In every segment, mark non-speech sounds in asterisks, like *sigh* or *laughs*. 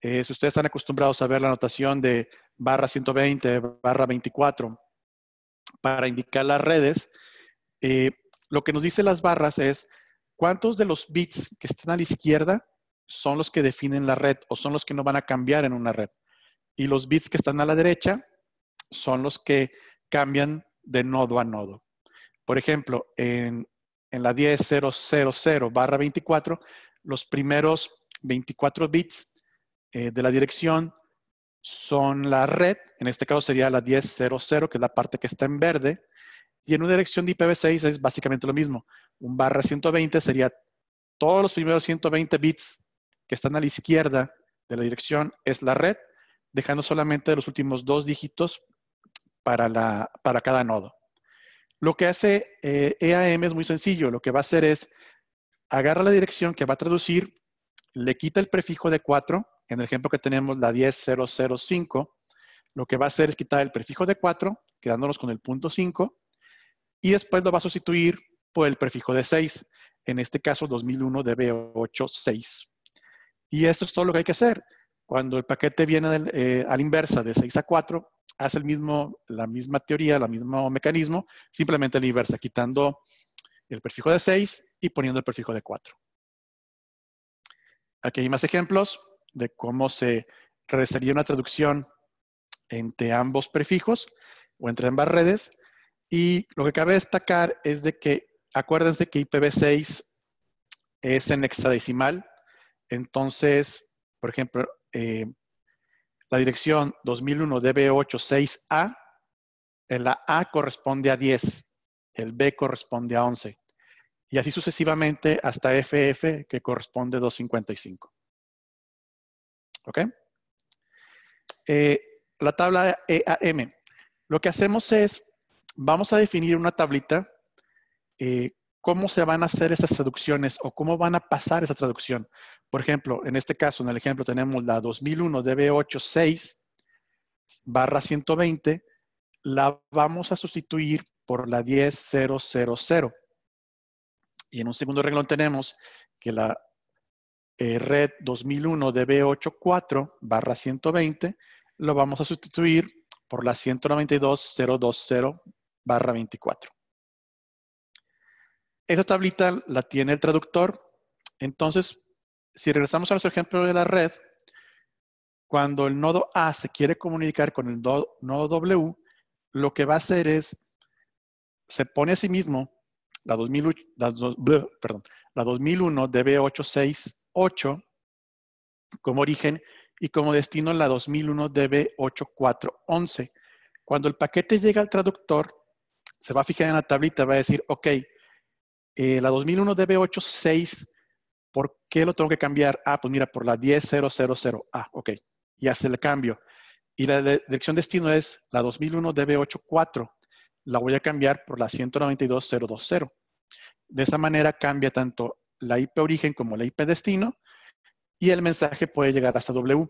Eh, si ustedes están acostumbrados a ver la anotación de barra 120, barra 24, para indicar las redes, eh, lo que nos dicen las barras es cuántos de los bits que están a la izquierda son los que definen la red o son los que no van a cambiar en una red. Y los bits que están a la derecha son los que cambian de nodo a nodo. Por ejemplo, en, en la 10000 barra 24, los primeros 24 bits eh, de la dirección son la red, en este caso sería la 10.00, que es la parte que está en verde, y en una dirección de IPv6 es básicamente lo mismo. Un barra 120 sería todos los primeros 120 bits que están a la izquierda de la dirección es la red, dejando solamente los últimos dos dígitos para, la, para cada nodo. Lo que hace EAM eh, e es muy sencillo. Lo que va a hacer es agarra la dirección que va a traducir le quita el prefijo de 4, en el ejemplo que tenemos la 10005, lo que va a hacer es quitar el prefijo de 4, quedándonos con el punto 5, y después lo va a sustituir por el prefijo de 6, en este caso 2001 DB86. Y esto es todo lo que hay que hacer. Cuando el paquete viene eh, a la inversa de 6 a 4, hace el mismo, la misma teoría, el mismo mecanismo, simplemente a la inversa, quitando el prefijo de 6 y poniendo el prefijo de 4. Aquí hay más ejemplos de cómo se realizaría una traducción entre ambos prefijos o entre ambas redes. Y lo que cabe destacar es de que, acuérdense que IPv6 es en hexadecimal. Entonces, por ejemplo, eh, la dirección 2001DB86A, la A corresponde a 10, el B corresponde a 11 y así sucesivamente hasta FF, que corresponde a 255. ¿Ok? Eh, la tabla EAM. Lo que hacemos es, vamos a definir una tablita, eh, cómo se van a hacer esas traducciones o cómo van a pasar esa traducción. Por ejemplo, en este caso, en el ejemplo, tenemos la 2001 DB86 barra 120, la vamos a sustituir por la 10000. Y en un segundo renglón tenemos que la eh, red 2001 DB84 barra 120 lo vamos a sustituir por la 192.020 barra 24. Esa tablita la tiene el traductor. Entonces, si regresamos a nuestro ejemplo de la red, cuando el nodo A se quiere comunicar con el nodo W, lo que va a hacer es, se pone a sí mismo la, 2001 DB868 como origen y como destino la 2001 DB8411. Cuando el paquete llega al traductor, se va a fijar en la tablita, va a decir, ok, eh, la 2001 DB86, ¿por qué lo tengo que cambiar? Ah, pues mira, por la 10000A, ok, y hace el cambio. Y la dirección destino es la 2001 DB84 la voy a cambiar por la 192.020. De esa manera cambia tanto la IP origen como la IP destino y el mensaje puede llegar hasta W.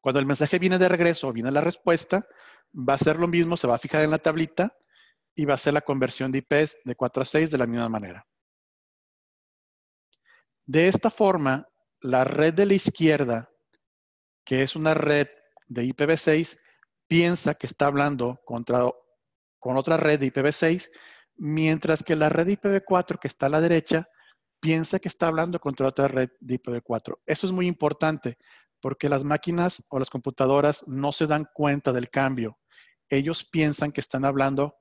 Cuando el mensaje viene de regreso o viene la respuesta, va a ser lo mismo, se va a fijar en la tablita y va a ser la conversión de IPs de 4 a 6 de la misma manera. De esta forma, la red de la izquierda, que es una red de IPv6, piensa que está hablando contra con otra red de IPv6, mientras que la red de IPv4 que está a la derecha piensa que está hablando contra otra red de IPv4. Esto es muy importante porque las máquinas o las computadoras no se dan cuenta del cambio. Ellos piensan que están hablando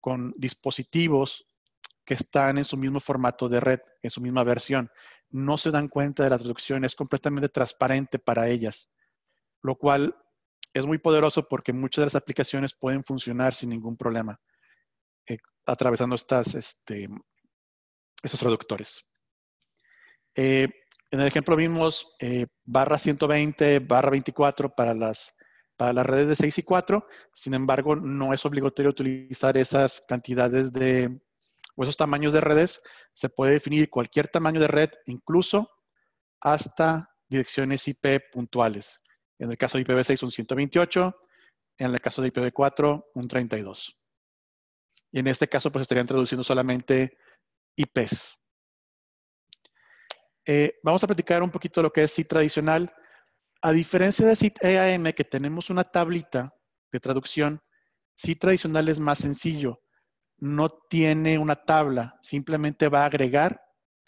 con dispositivos que están en su mismo formato de red, en su misma versión. No se dan cuenta de la traducción, es completamente transparente para ellas, lo cual es muy poderoso porque muchas de las aplicaciones pueden funcionar sin ningún problema eh, atravesando estas, este, estos traductores. Eh, en el ejemplo vimos eh, barra 120, barra 24 para las, para las redes de 6 y 4. Sin embargo, no es obligatorio utilizar esas cantidades de, o esos tamaños de redes. Se puede definir cualquier tamaño de red, incluso hasta direcciones IP puntuales. En el caso de IPv6 un 128, en el caso de IPv4 un 32. Y en este caso pues estarían traduciendo solamente IPs. Eh, vamos a platicar un poquito lo que es SIT tradicional. A diferencia de SIT EAM, que tenemos una tablita de traducción, SIT tradicional es más sencillo. No tiene una tabla, simplemente va a agregar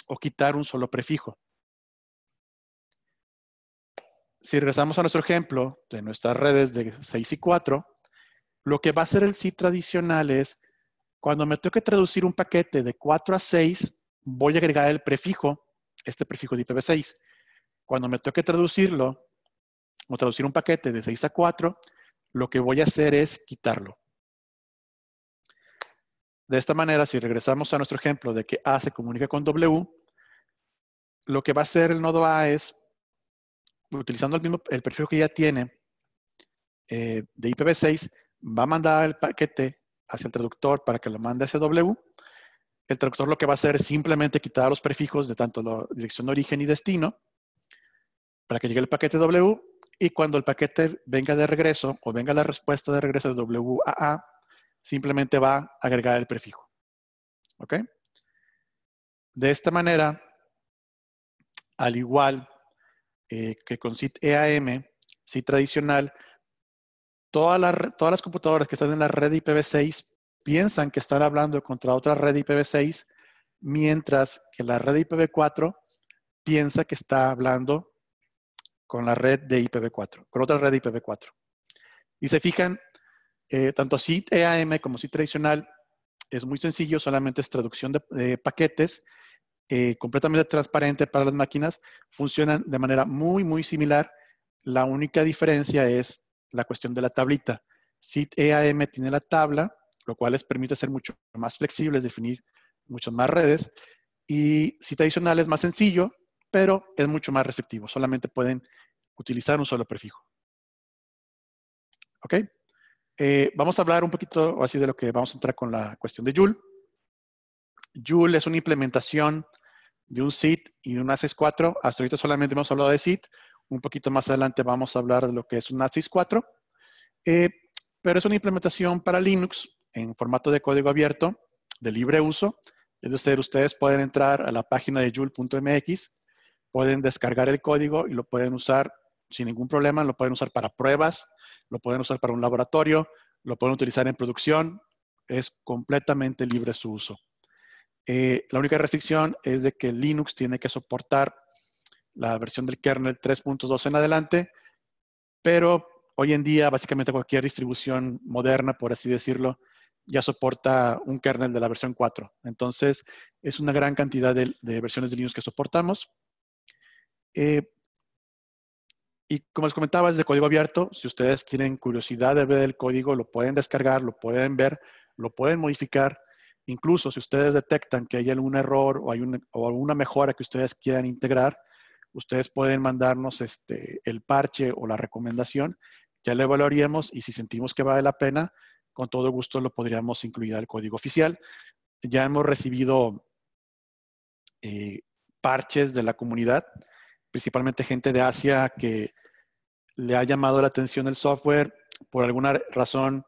o quitar un solo prefijo si regresamos a nuestro ejemplo de nuestras redes de 6 y 4, lo que va a ser el sí tradicional es, cuando me toque traducir un paquete de 4 a 6, voy a agregar el prefijo, este prefijo de IPv6. Cuando me toque traducirlo, o traducir un paquete de 6 a 4, lo que voy a hacer es quitarlo. De esta manera, si regresamos a nuestro ejemplo de que A se comunica con W, lo que va a hacer el nodo A es utilizando el mismo el prefijo que ya tiene eh, de IPv6, va a mandar el paquete hacia el traductor para que lo mande a W. El traductor lo que va a hacer es simplemente quitar los prefijos de tanto la dirección de origen y destino para que llegue el paquete W y cuando el paquete venga de regreso o venga la respuesta de regreso de WAA, simplemente va a agregar el prefijo. ¿Ok? De esta manera, al igual eh, que con SIT EAM, SIT tradicional, todas las, computadoras que están en la red IPv6 piensan que están hablando contra otra red IPv6, mientras que la red IPv4 piensa que está hablando con la red de IPv4, con otra red IPv4. Y se fijan, eh, tanto SIT EAM como SIT tradicional es muy sencillo, solamente es traducción de paquetes eh, completamente transparente para las máquinas, funcionan de manera muy, muy similar. La única diferencia es la cuestión de la tablita. SIT EAM tiene la tabla, lo cual les permite ser mucho más flexibles, definir muchas más redes. Y SIT adicional es más sencillo, pero es mucho más restrictivo. Solamente pueden utilizar un solo prefijo. ¿Ok? Eh, vamos a hablar un poquito así de lo que vamos a entrar con la cuestión de Joule. Joule es una implementación de un SIT y de un ASIS 4. Hasta ahorita solamente hemos hablado de SIT. Un poquito más adelante vamos a hablar de lo que es un asis 4. Eh, pero es una implementación para Linux en formato de código abierto, de libre uso. Es decir, ustedes pueden entrar a la página de joule.mx, pueden descargar el código y lo pueden usar sin ningún problema. Lo pueden usar para pruebas, lo pueden usar para un laboratorio, lo pueden utilizar en producción. Es completamente libre su uso. Eh, la única restricción es de que Linux tiene que soportar la versión del kernel 3.2 en adelante, pero hoy en día básicamente cualquier distribución moderna, por así decirlo, ya soporta un kernel de la versión 4. Entonces, es una gran cantidad de, versiones de Linux que soportamos. Eh, y como les comentaba, es de código abierto. Si ustedes tienen curiosidad de ver el código, lo pueden descargar, lo pueden ver, lo pueden modificar. Incluso si ustedes detectan que hay algún error o, hay alguna mejora que ustedes quieran integrar, ustedes pueden mandarnos este, el parche o la recomendación, ya lo evaluaríamos y si sentimos que vale la pena, con todo gusto lo podríamos incluir al código oficial. Ya hemos recibido eh, parches de la comunidad, principalmente gente de Asia que le ha llamado la atención el software, por alguna razón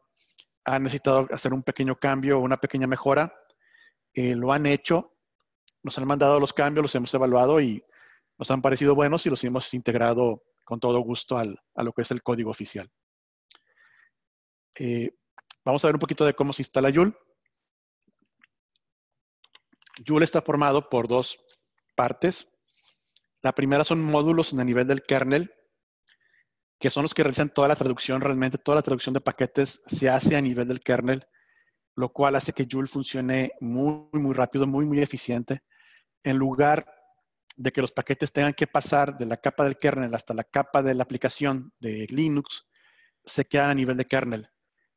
han necesitado hacer un pequeño cambio una pequeña mejora, eh, lo han hecho, nos han mandado los cambios, los hemos evaluado y nos han parecido buenos y los hemos integrado con todo gusto a lo que es el código oficial. Eh, vamos a ver un poquito de cómo se instala Joule. Joule está formado por dos partes. La primera son módulos en el nivel del kernel que son los que realizan toda la traducción, realmente toda la traducción de paquetes se hace a nivel del kernel, lo cual hace que Joule funcione muy, muy rápido, muy, muy eficiente, en lugar de que los paquetes tengan que pasar de la capa del kernel hasta la capa de la aplicación de Linux, se queda a nivel de kernel.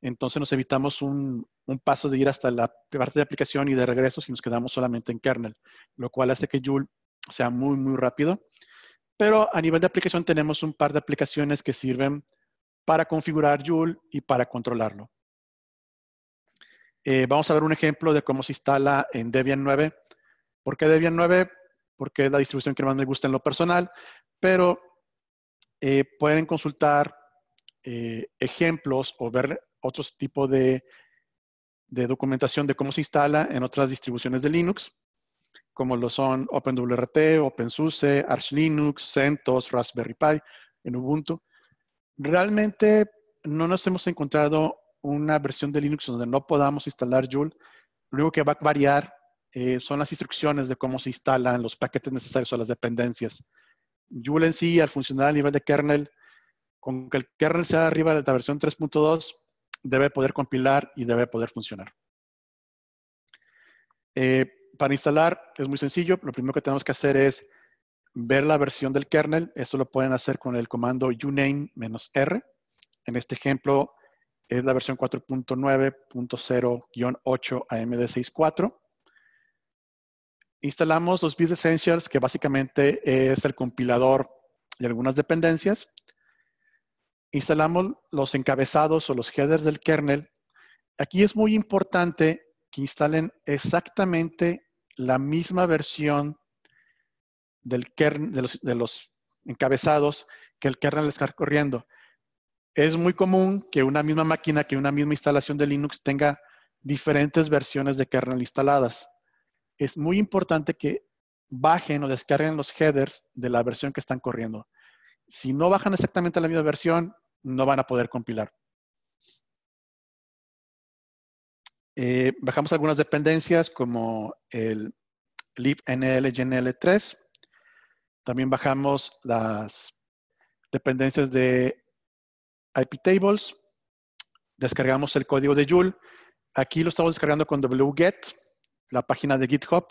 Entonces nos evitamos un, paso de ir hasta la parte de aplicación y de regreso si nos quedamos solamente en kernel, lo cual hace que Joule sea muy, muy rápido pero a nivel de aplicación tenemos un par de aplicaciones que sirven para configurar Joule y para controlarlo. Eh, vamos a ver un ejemplo de cómo se instala en Debian 9. ¿Por qué Debian 9? Porque es la distribución que más me gusta en lo personal, pero eh, pueden consultar eh, ejemplos o ver otros tipo de documentación de cómo se instala en otras distribuciones de Linux como lo son OpenWRT, OpenSUSE, Arch Linux, CentOS, Raspberry Pi, en Ubuntu. Realmente no nos hemos encontrado una versión de Linux donde no podamos instalar Joule. Lo único que va a variar eh, son las instrucciones de cómo se instalan los paquetes necesarios o las dependencias. Joule en sí, al funcionar a nivel de kernel, con que el kernel sea arriba de la versión 3.2, debe poder compilar y debe poder funcionar. Eh, para instalar es muy sencillo. Lo primero que tenemos que hacer es ver la versión del kernel. Esto lo pueden hacer con el comando uname-r. En este ejemplo es la versión 4.9.0-8 AMD64. Instalamos los Build Essentials, que básicamente es el compilador de algunas dependencias. Instalamos los encabezados o los headers del kernel. Aquí es muy importante que instalen exactamente la misma versión del kernel, de, los, de los encabezados que el kernel está corriendo. Es muy común que una misma máquina, que una misma instalación de Linux tenga diferentes versiones de kernel instaladas. Es muy importante que bajen o descarguen los headers de la versión que están corriendo. Si no bajan exactamente la misma versión, no van a poder compilar. Eh, bajamos algunas dependencias como el libnl nl3. También bajamos las dependencias de iptables, Descargamos el código de Joule. Aquí lo estamos descargando con wget, la página de GitHub.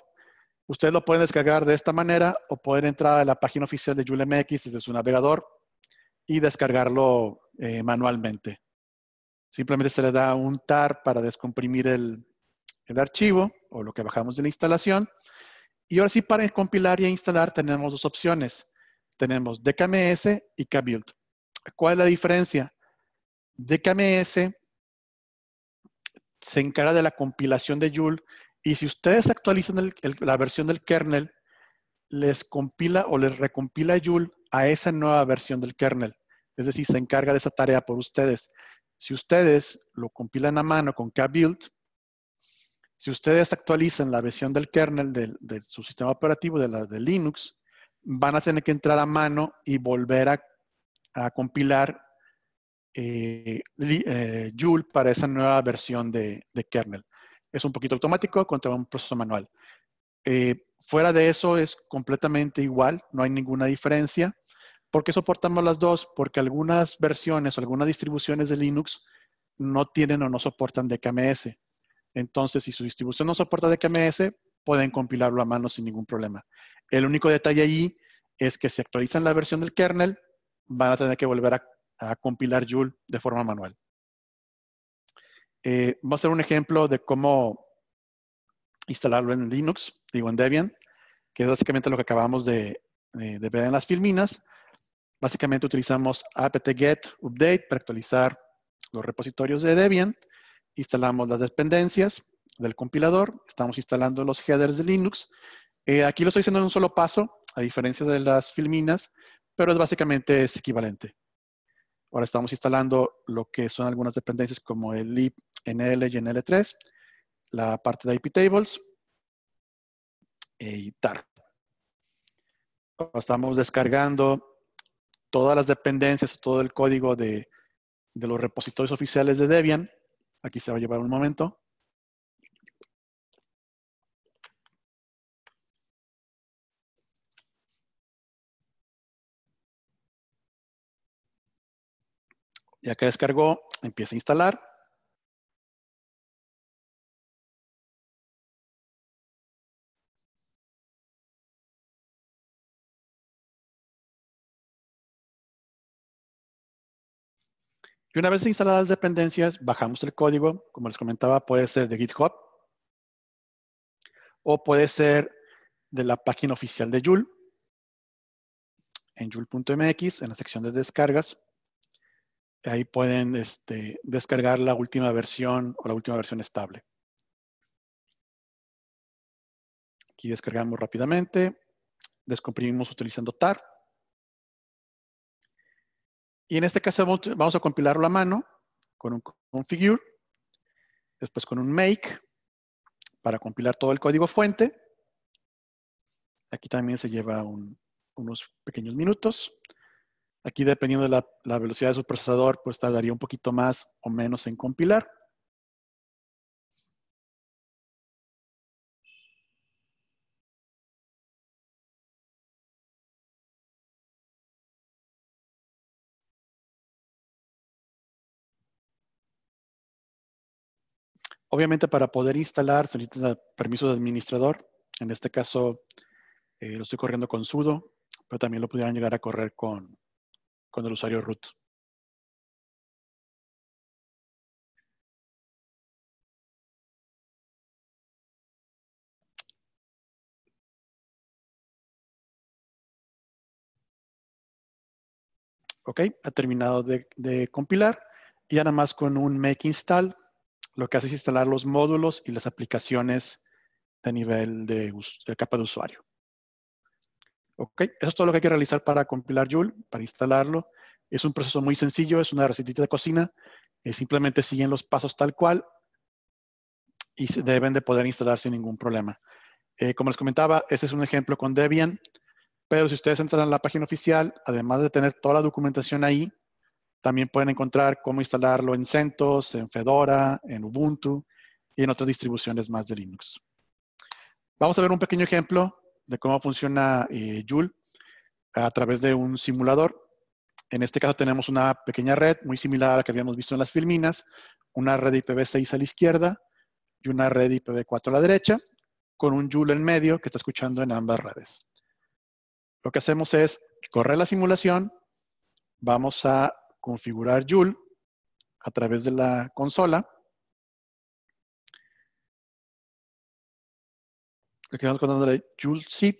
Ustedes lo pueden descargar de esta manera o pueden entrar a la página oficial de jul-mx desde su navegador y descargarlo eh, manualmente. Simplemente se le da un tar para descomprimir el, archivo o lo que bajamos de la instalación. Y ahora sí, para compilar y instalar tenemos dos opciones. Tenemos DKMS y KBuild. ¿Cuál es la diferencia? DKMS se encarga de la compilación de Joule y si ustedes actualizan la versión del kernel, les compila o les recompila Joule a esa nueva versión del kernel. Es decir, se encarga de esa tarea por ustedes. Si ustedes lo compilan a mano con kbuild, si ustedes actualizan la versión del kernel de, su sistema operativo, de, de Linux, van a tener que entrar a mano y volver a, compilar eh, eh, Joule para esa nueva versión de, kernel. Es un poquito automático contra un proceso manual. Eh, fuera de eso es completamente igual, no hay ninguna diferencia. ¿Por qué soportamos las dos? Porque algunas versiones, o algunas distribuciones de Linux no tienen o no soportan DKMS. Entonces, si su distribución no soporta DKMS, pueden compilarlo a mano sin ningún problema. El único detalle allí es que si actualizan la versión del kernel, van a tener que volver a, compilar Joule de forma manual. Eh, vamos a hacer un ejemplo de cómo instalarlo en Linux, digo en Debian, que es básicamente lo que acabamos de ver en las filminas. Básicamente utilizamos apt-get update para actualizar los repositorios de Debian, instalamos las dependencias del compilador, estamos instalando los headers de Linux. Eh, aquí lo estoy haciendo en un solo paso, a diferencia de las filminas, pero es básicamente es equivalente. Ahora estamos instalando lo que son algunas dependencias como el nl y nl3, la parte de IP tables eh, y tar. Estamos descargando todas las dependencias o todo el código de, de los repositorios oficiales de Debian. Aquí se va a llevar un momento. Ya que descargó, empieza a instalar. Y una vez instaladas las dependencias, bajamos el código, como les comentaba, puede ser de GitHub o puede ser de la página oficial de Joule, en joule.mx, en la sección de descargas. Ahí pueden este, descargar la última versión o la última versión estable. Aquí descargamos rápidamente, descomprimimos utilizando tar. Y en este caso vamos a compilarlo a mano con un configure, después con un make para compilar todo el código fuente. Aquí también se lleva unos pequeños minutos. Aquí dependiendo de la, la velocidad de su procesador, pues tardaría un poquito más o menos en compilar. Obviamente para poder instalar se necesita permiso de administrador. En este caso eh, lo estoy corriendo con sudo, pero también lo pudieran llegar a correr con, el usuario root. Ok, ha terminado de, compilar. Y nada más con un make install lo que hace es instalar los módulos y las aplicaciones de nivel de, capa de usuario. Ok, eso es todo lo que hay que realizar para compilar Joule, para instalarlo. Es un proceso muy sencillo, es una recetita de cocina. Eh, simplemente siguen los pasos tal cual y deben de poder instalar sin ningún problema. Eh, como les comentaba, ese es un ejemplo con Debian, pero si ustedes entran a la página oficial, además de tener toda la documentación ahí, también pueden encontrar cómo instalarlo en CentOS, en Fedora, en Ubuntu y en otras distribuciones más de Linux. Vamos a ver un pequeño ejemplo de cómo funciona eh, Joule a través de un simulador. En este caso tenemos una pequeña red muy similar a la que habíamos visto en las filminas, una red IPv6 a la izquierda y una red IPv4 a la derecha, con un Joule en medio que está escuchando en ambas redes. Lo que hacemos es correr la simulación, vamos a configurar Joule a través de la consola. Aquí vamos la Joule Seat,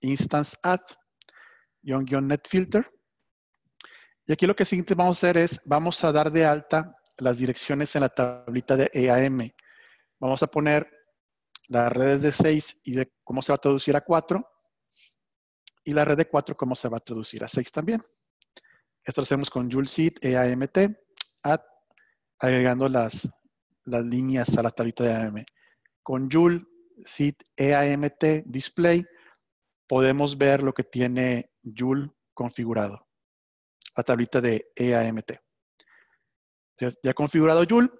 Instance Add, net filter. Y aquí lo que siguiente vamos a hacer es, vamos a dar de alta las direcciones en la tablita de EAM. Vamos a poner las redes de 6 y de cómo se va a traducir a 4. Y la red de 4 cómo se va a traducir a 6 también. Esto lo hacemos con Julsit e EAMT, agregando las, líneas a la tablita de AM. Con sit e EAMT Display podemos ver lo que tiene jul configurado, la tablita de EAMT. Ya ya configurado jul,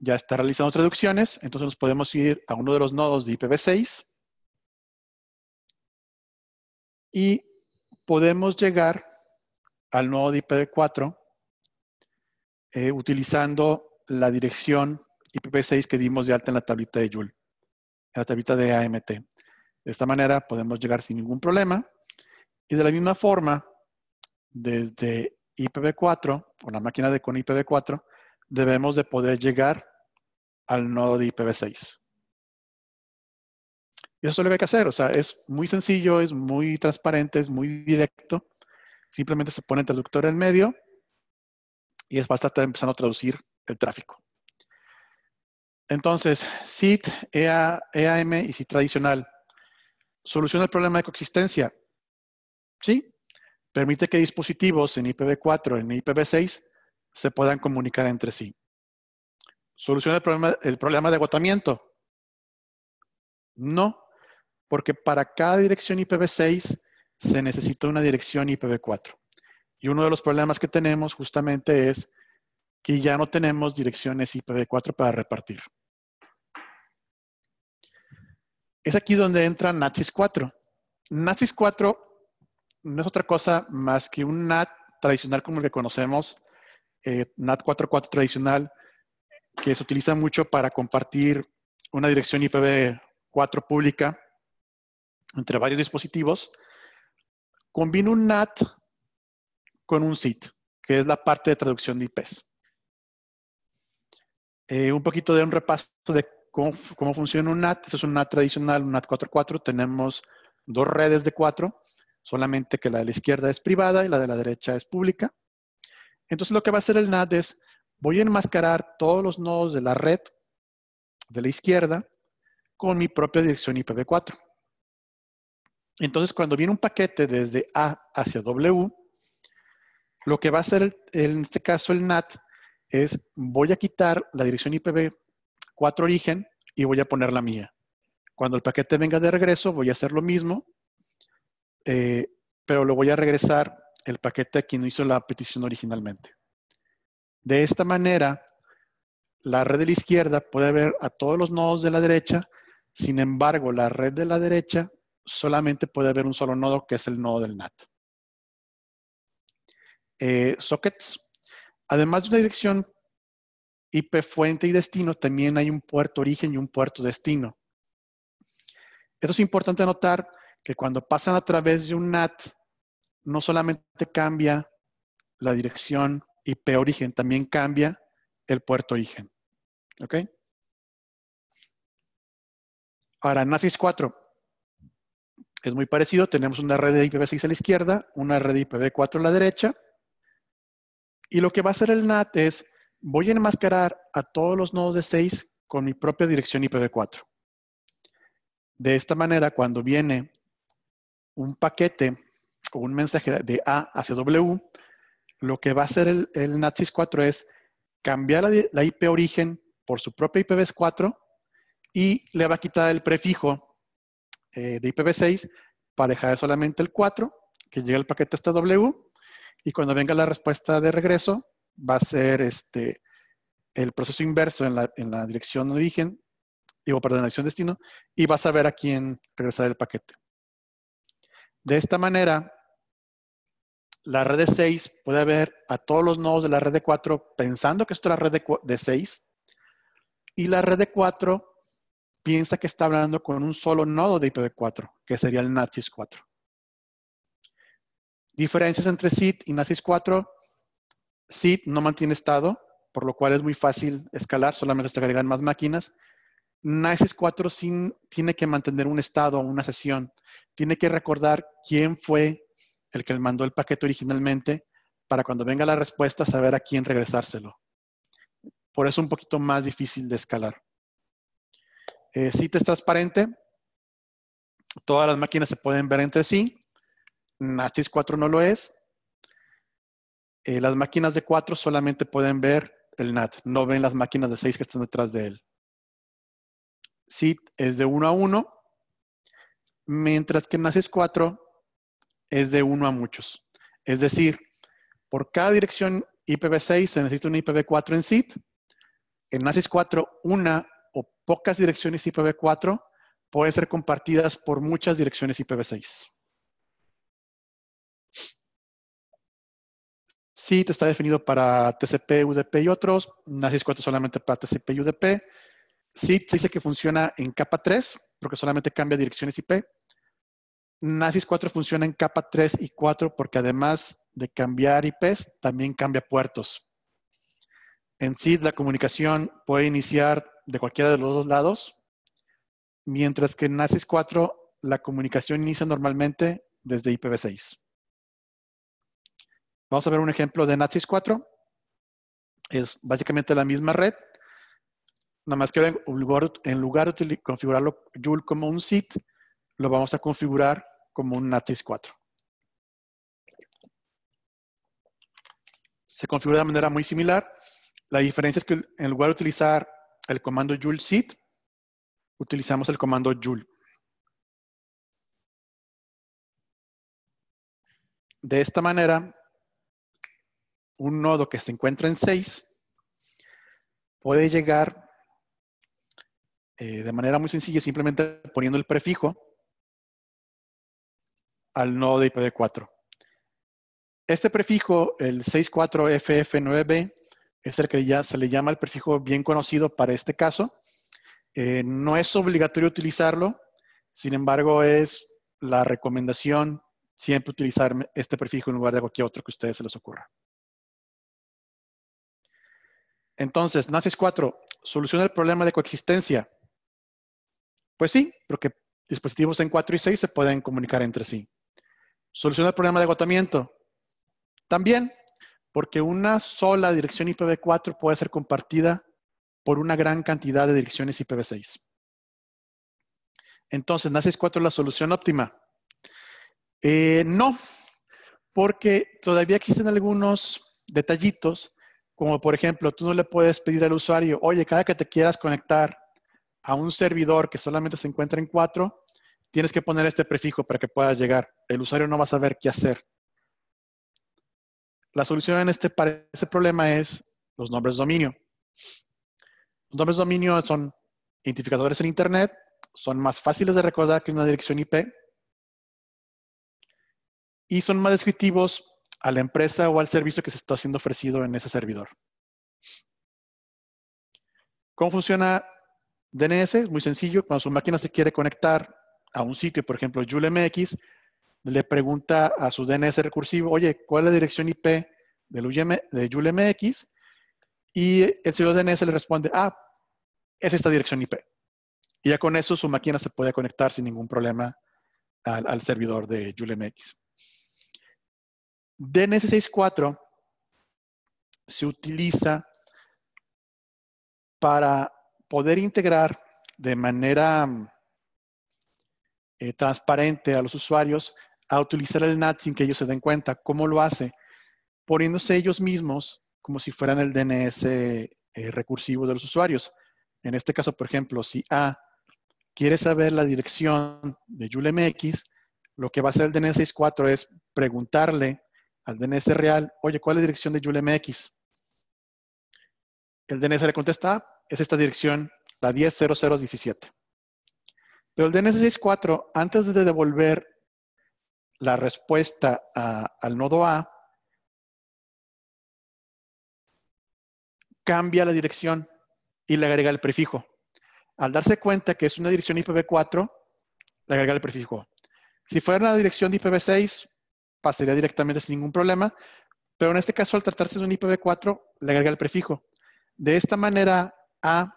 ya está realizando traducciones, entonces nos podemos ir a uno de los nodos de IPv6 y podemos llegar al nodo de IPv4 utilizando la dirección IPv6 que dimos de alta en la tablita de Joule, en la tablita de AMT. De esta manera podemos llegar sin ningún problema. Y de la misma forma, desde IPv4, con la máquina de con IPv4, debemos de poder llegar al nodo de IPv6. Y eso le lo hay que hacer. O sea, es muy sencillo, es muy transparente, es muy directo. Simplemente se pone el traductor en medio y es basta estar empezando a traducir el tráfico. Entonces, SIT, EAM e y SIT tradicional. ¿Soluciona el problema de coexistencia? Sí. Permite que dispositivos en IPv4 y en IPv6 se puedan comunicar entre sí. ¿Soluciona el problema de agotamiento? No, porque para cada dirección IPv6 se necesita una dirección IPv4. Y uno de los problemas que tenemos justamente es que ya no tenemos direcciones IPv4 para repartir. Es aquí donde entra NATSIS 4. NATSIS 4 no es otra cosa más que un NAT tradicional como el que conocemos, eh, NAT 4.4 tradicional, que se utiliza mucho para compartir una dirección IPv4 pública entre varios dispositivos Combino un NAT con un SIT, que es la parte de traducción de IPs. Eh, un poquito de un repaso de cómo, funciona un NAT. Esto es un NAT tradicional, un NAT 4.4. Tenemos dos redes de cuatro, solamente que la de la izquierda es privada y la de la derecha es pública. Entonces lo que va a hacer el NAT es, voy a enmascarar todos los nodos de la red de la izquierda con mi propia dirección IPv4. Entonces, cuando viene un paquete desde A hacia W, lo que va a hacer, en este caso, el NAT es voy a quitar la dirección IPv4 origen y voy a poner la mía. Cuando el paquete venga de regreso, voy a hacer lo mismo, eh, pero lo voy a regresar el paquete a quien hizo la petición originalmente. De esta manera, la red de la izquierda puede ver a todos los nodos de la derecha, sin embargo, la red de la derecha solamente puede haber un solo nodo, que es el nodo del NAT. Eh, sockets. Además de una dirección IP fuente y destino, también hay un puerto origen y un puerto destino. Esto es importante notar que cuando pasan a través de un NAT, no solamente cambia la dirección IP origen, también cambia el puerto origen. ¿Ok? Ahora, NASIS 4 es muy parecido. Tenemos una red de IPv6 a la izquierda, una red de IPv4 a la derecha. Y lo que va a hacer el NAT es, voy a enmascarar a todos los nodos de 6 con mi propia dirección IPv4. De esta manera, cuando viene un paquete o un mensaje de A hacia W, lo que va a hacer el, NAT64 es cambiar la, la IP origen por su propia IPv4 y le va a quitar el prefijo eh, de IPv6 para dejar solamente el 4, que llega el paquete hasta W, y cuando venga la respuesta de regreso, va a ser este, el proceso inverso en la, dirección origen, digo, perdón, en la dirección destino, y vas a ver a quién regresar el paquete. De esta manera, la red de 6 puede ver a todos los nodos de la red de 4 pensando que esto es la red de, de 6, y la red de 4 piensa que está hablando con un solo nodo de IPv4, que sería el natsis 4 Diferencias entre SID y nazis 4 SID no mantiene estado, por lo cual es muy fácil escalar, solamente se agregan más máquinas. nazis 4 tiene que mantener un estado, una sesión. Tiene que recordar quién fue el que mandó el paquete originalmente para cuando venga la respuesta saber a quién regresárselo. Por eso es un poquito más difícil de escalar. Eh, SIT es transparente. Todas las máquinas se pueden ver entre sí. NASTIS 4 no lo es. Eh, las máquinas de 4 solamente pueden ver el NAT. No ven las máquinas de 6 que están detrás de él. SIT es de 1 a 1. Mientras que NASIS 4 es de 1 a muchos. Es decir, por cada dirección IPv6 se necesita un IPv4 en SIT. En NASIS 4, una o pocas direcciones IPv4 pueden ser compartidas por muchas direcciones IPv6. Sí, está definido para TCP, UDP y otros. NAS 4 solamente para TCP y UDP. Sí, dice que funciona en capa 3, porque solamente cambia direcciones IP. NASIS 4 funciona en capa 3 y 4 porque además de cambiar IPs, también cambia puertos. En SID, la comunicación puede iniciar de cualquiera de los dos lados, mientras que en NASIS 4 la comunicación inicia normalmente desde IPv6. Vamos a ver un ejemplo de nat 4. Es básicamente la misma red, nada más que en lugar, de configurarlo como un SIT, lo vamos a configurar como un NATSIS 4. Se configura de manera muy similar. La diferencia es que en lugar de utilizar el comando jul-sit, utilizamos el comando jul. De esta manera, un nodo que se encuentra en 6 puede llegar eh, de manera muy sencilla, simplemente poniendo el prefijo al nodo de IPv4. Este prefijo, el 64FF9B, es el que ya se le llama el prefijo bien conocido para este caso. Eh, no es obligatorio utilizarlo, sin embargo es la recomendación siempre utilizar este prefijo en lugar de cualquier otro que a ustedes se les ocurra. Entonces, NASIS 4, ¿soluciona el problema de coexistencia? Pues sí, porque dispositivos en 4 y 6 se pueden comunicar entre sí. ¿Soluciona el problema de agotamiento? También, porque una sola dirección IPv4 puede ser compartida por una gran cantidad de direcciones IPv6. Entonces, NAS64 es la solución óptima. Eh, no, porque todavía existen algunos detallitos, como por ejemplo, tú no le puedes pedir al usuario, oye, cada que te quieras conectar a un servidor que solamente se encuentra en 4, tienes que poner este prefijo para que puedas llegar. El usuario no va a saber qué hacer la solución en este, para este problema es los nombres de dominio. Los nombres de dominio son identificadores en Internet, son más fáciles de recordar que una dirección IP y son más descriptivos a la empresa o al servicio que se está haciendo ofrecido en ese servidor. ¿Cómo funciona DNS? muy sencillo. Cuando su máquina se quiere conectar a un sitio, por ejemplo, JuleMX, le pregunta a su DNS recursivo, oye, ¿cuál es la dirección IP de Yulem de Y el servidor DNS le responde, ah, es esta dirección IP. Y ya con eso su máquina se puede conectar sin ningún problema al, servidor de X. DNS 6.4 se utiliza para poder integrar de manera eh, transparente a los usuarios a utilizar el NAT sin que ellos se den cuenta. ¿Cómo lo hace? Poniéndose ellos mismos como si fueran el DNS eh, recursivo de los usuarios. En este caso, por ejemplo, si A quiere saber la dirección de YuleMX, lo que va a hacer el DNS 64 es preguntarle al DNS real, oye, ¿cuál es la dirección de YuleMX? El DNS le contesta, es esta dirección, la 10.0017. Pero el DNS 64, antes de devolver la respuesta al nodo A, cambia la dirección y le agrega el prefijo. Al darse cuenta que es una dirección IPv4, le agrega el prefijo. Si fuera una dirección de IPv6, pasaría directamente sin ningún problema, pero en este caso, al tratarse de un IPv4, le agrega el prefijo. De esta manera, A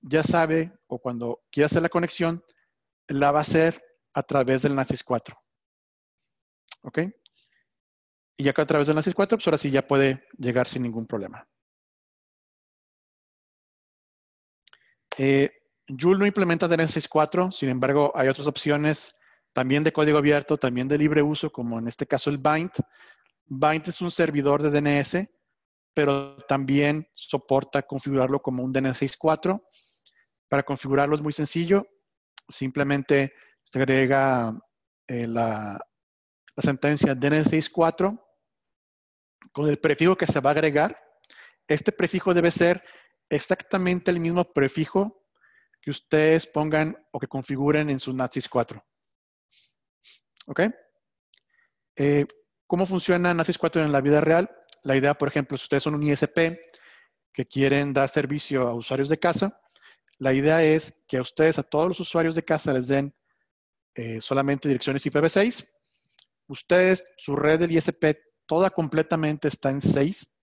ya sabe, o cuando quiera hacer la conexión, la va a hacer a través del NASIS 4. ¿Ok? Y ya que a través de la 64 pues ahora sí ya puede llegar sin ningún problema. Eh, Joule no implementa DNS 64 sin embargo, hay otras opciones también de código abierto, también de libre uso, como en este caso el Bind. Bind es un servidor de DNS, pero también soporta configurarlo como un DNS 6.4. Para configurarlo es muy sencillo, simplemente se agrega eh, la, la sentencia DNS 64 con el prefijo que se va a agregar. Este prefijo debe ser exactamente el mismo prefijo que ustedes pongan o que configuren en su NATSIS 4. ¿Ok? Eh, ¿Cómo funciona NATSIS 4 en la vida real? La idea, por ejemplo, si ustedes son un ISP que quieren dar servicio a usuarios de casa, la idea es que a ustedes, a todos los usuarios de casa, les den eh, solamente direcciones IPv6 Ustedes, su red del ISP, toda completamente está en 6.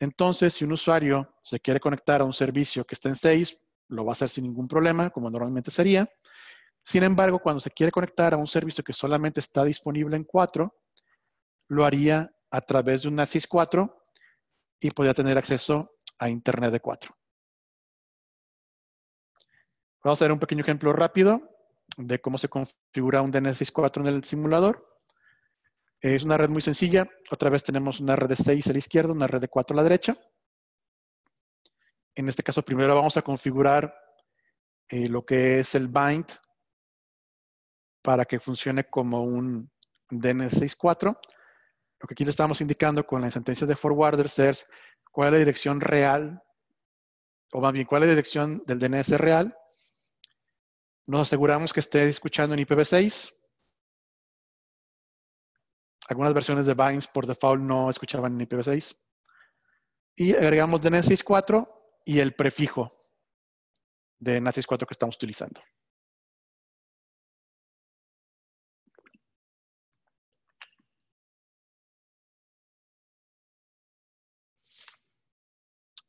Entonces, si un usuario se quiere conectar a un servicio que está en 6, lo va a hacer sin ningún problema, como normalmente sería. Sin embargo, cuando se quiere conectar a un servicio que solamente está disponible en 4, lo haría a través de un NASIS 4 y podría tener acceso a Internet de 4. Vamos a hacer un pequeño ejemplo rápido de cómo se configura un DNS 4 en el simulador. Eh, es una red muy sencilla. Otra vez tenemos una red de 6 a la izquierda, una red de 4 a la derecha. En este caso, primero vamos a configurar eh, lo que es el bind para que funcione como un DNS64. Lo que aquí le estamos indicando con la sentencia de forwarder es cuál es la dirección real, o más bien cuál es la dirección del DNS real. Nos aseguramos que esté escuchando en IPv6 algunas versiones de binds por default no escuchaban en IPv6. Y agregamos DNS64 y el prefijo de nat 4 que estamos utilizando.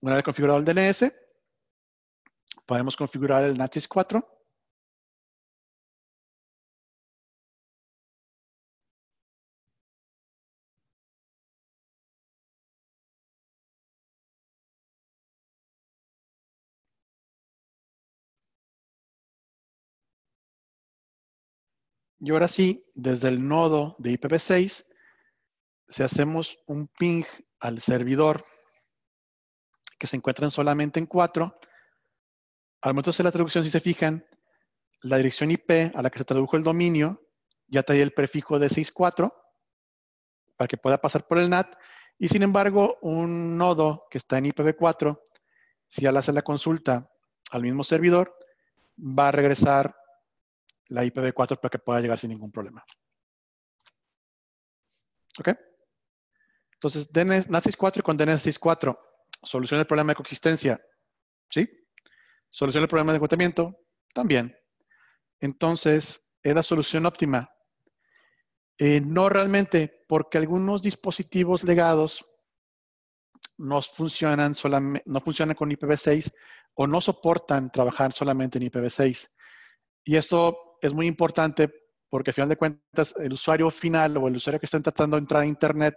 Una vez configurado el DNS, podemos configurar el nat 4 Y ahora sí, desde el nodo de IPv6, si hacemos un ping al servidor que se encuentran solamente en 4, al momento de hacer la traducción, si se fijan, la dirección IP a la que se tradujo el dominio ya trae el prefijo de 64 para que pueda pasar por el NAT. Y sin embargo, un nodo que está en IPv4, si al hacer la consulta al mismo servidor, va a regresar la IPv4 para que pueda llegar sin ningún problema. ¿Ok? Entonces, DNS, NASIS4 y con DNS 6.4 soluciona el problema de coexistencia. ¿Sí? Soluciona el problema de agotamiento. También. Entonces, es la solución óptima. Eh, no realmente, porque algunos dispositivos legados no funcionan, solamente, no funcionan con IPv6 o no soportan trabajar solamente en IPv6. Y eso es muy importante porque al final de cuentas el usuario final o el usuario que está tratando de entrar a Internet,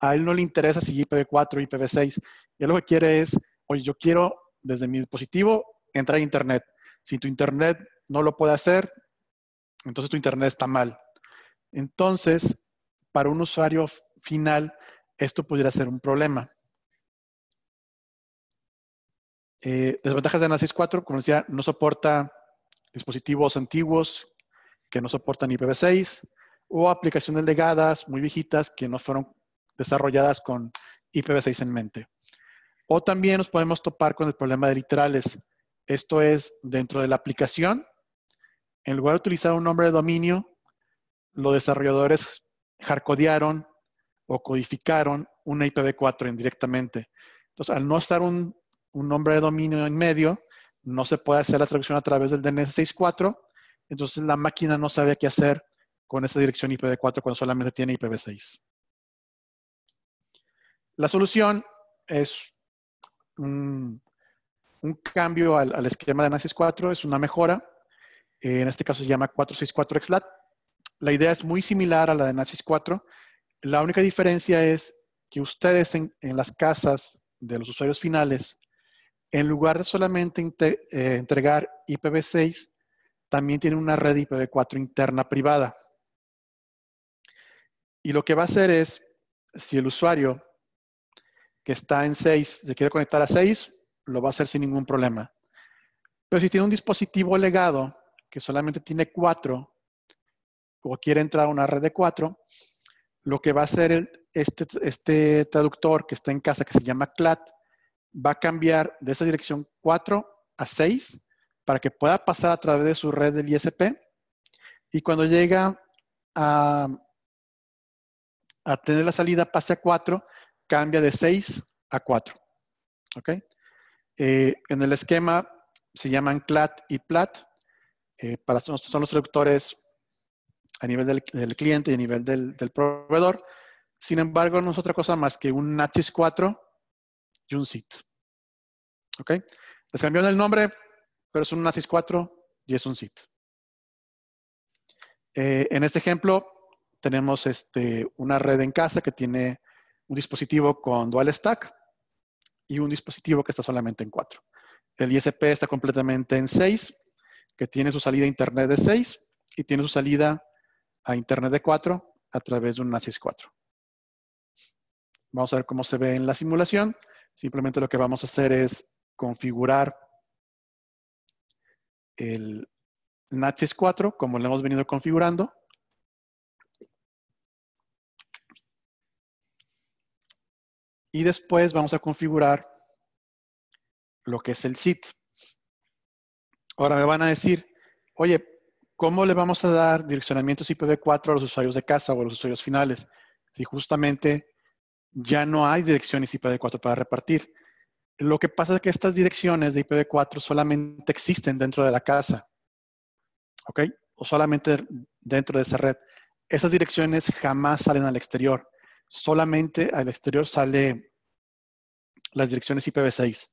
a él no le interesa si IPv4, o IPv6. Él lo que quiere es, oye, yo quiero desde mi dispositivo entrar a Internet. Si tu Internet no lo puede hacer, entonces tu Internet está mal. Entonces, para un usuario final, esto pudiera ser un problema. desventajas eh, de ANA 6.4, como decía, no soporta dispositivos antiguos que no soportan IPv6 o aplicaciones legadas muy viejitas que no fueron desarrolladas con IPv6 en mente. O también nos podemos topar con el problema de literales. Esto es, dentro de la aplicación, en lugar de utilizar un nombre de dominio, los desarrolladores hardcodearon o codificaron una IPv4 indirectamente. Entonces, al no estar un nombre de dominio en medio, no se puede hacer la traducción a través del DNS 6.4, entonces la máquina no sabe qué hacer con esa dirección IPv4 cuando solamente tiene IPv6. La solución es un, cambio al, esquema de NASIS 4, es una mejora. en este caso se llama 464XLAT. La idea es muy similar a la de NASIS 4. La única diferencia es que ustedes en las casas de los usuarios finales en lugar de solamente eh, entregar IPv6, también tiene una red IPv4 interna privada. Y lo que va a hacer es, si el usuario que está en 6 se quiere conectar a 6, lo va a hacer sin ningún problema. Pero si tiene un dispositivo legado que solamente tiene 4 o quiere entrar a una red de 4, lo que va a hacer este, este traductor que está en casa, que se llama CLAT, va a cambiar de esa dirección 4 a 6 para que pueda pasar a través de su red del ISP. Y cuando llega a, tener la salida pase a 4, cambia de 6 a 4. okay eh, en el esquema se llaman CLAT y PLAT. Eh, para son los traductores a nivel del, cliente y a nivel del, proveedor. Sin embargo, no es otra cosa más que un NATIS 4 SIT, ¿Ok? Les cambió el nombre, pero es un ASIS 4 y es un SIT. Eh, en este ejemplo, tenemos este, una red en casa que tiene un dispositivo con dual stack y un dispositivo que está solamente en 4. El ISP está completamente en 6, que tiene su salida a Internet de 6 y tiene su salida a Internet de 4 a través de un NACIS 4. Vamos a ver cómo se ve en la simulación. Simplemente lo que vamos a hacer es configurar el nats 4 como lo hemos venido configurando. Y después vamos a configurar lo que es el SIT. Ahora me van a decir, oye, ¿cómo le vamos a dar direccionamientos IPv4 a los usuarios de casa o a los usuarios finales? Si justamente ya no hay direcciones IPv4 para repartir. Lo que pasa es que estas direcciones de IPv4 solamente existen dentro de la casa, ¿ok? O solamente dentro de esa red. Esas direcciones jamás salen al exterior. Solamente al exterior sale las direcciones IPv6.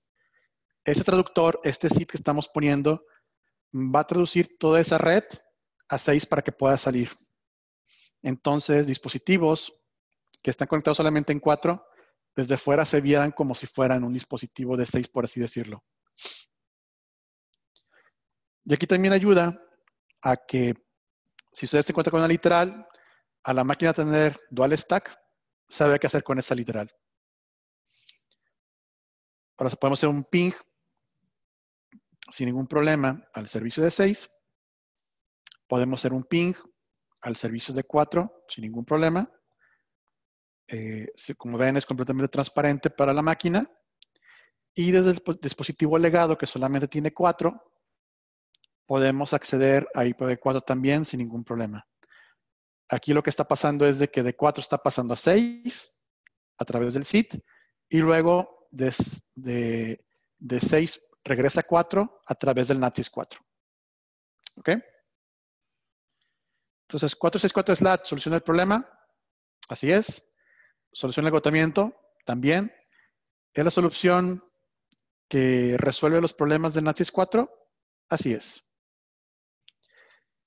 Ese traductor, este sitio que estamos poniendo, va a traducir toda esa red a 6 para que pueda salir. Entonces, dispositivos que están conectados solamente en cuatro, desde fuera se vieran como si fueran un dispositivo de 6, por así decirlo. Y aquí también ayuda a que si usted se encuentran con una literal, a la máquina tener dual stack, sabe qué hacer con esa literal. Ahora podemos hacer un ping sin ningún problema al servicio de 6. Podemos hacer un ping al servicio de 4 sin ningún problema. Eh, como ven, es completamente transparente para la máquina. Y desde el dispositivo legado, que solamente tiene 4 podemos acceder a IPv4 también sin ningún problema. Aquí lo que está pasando es de que de 4 está pasando a 6 a través del SIT y luego de, 6 regresa a 4 a través del NATIS 4. ¿Ok? Entonces 464 es la solución del problema. Así es. Solución de agotamiento también es la solución que resuelve los problemas de NATSIS 4. Así es.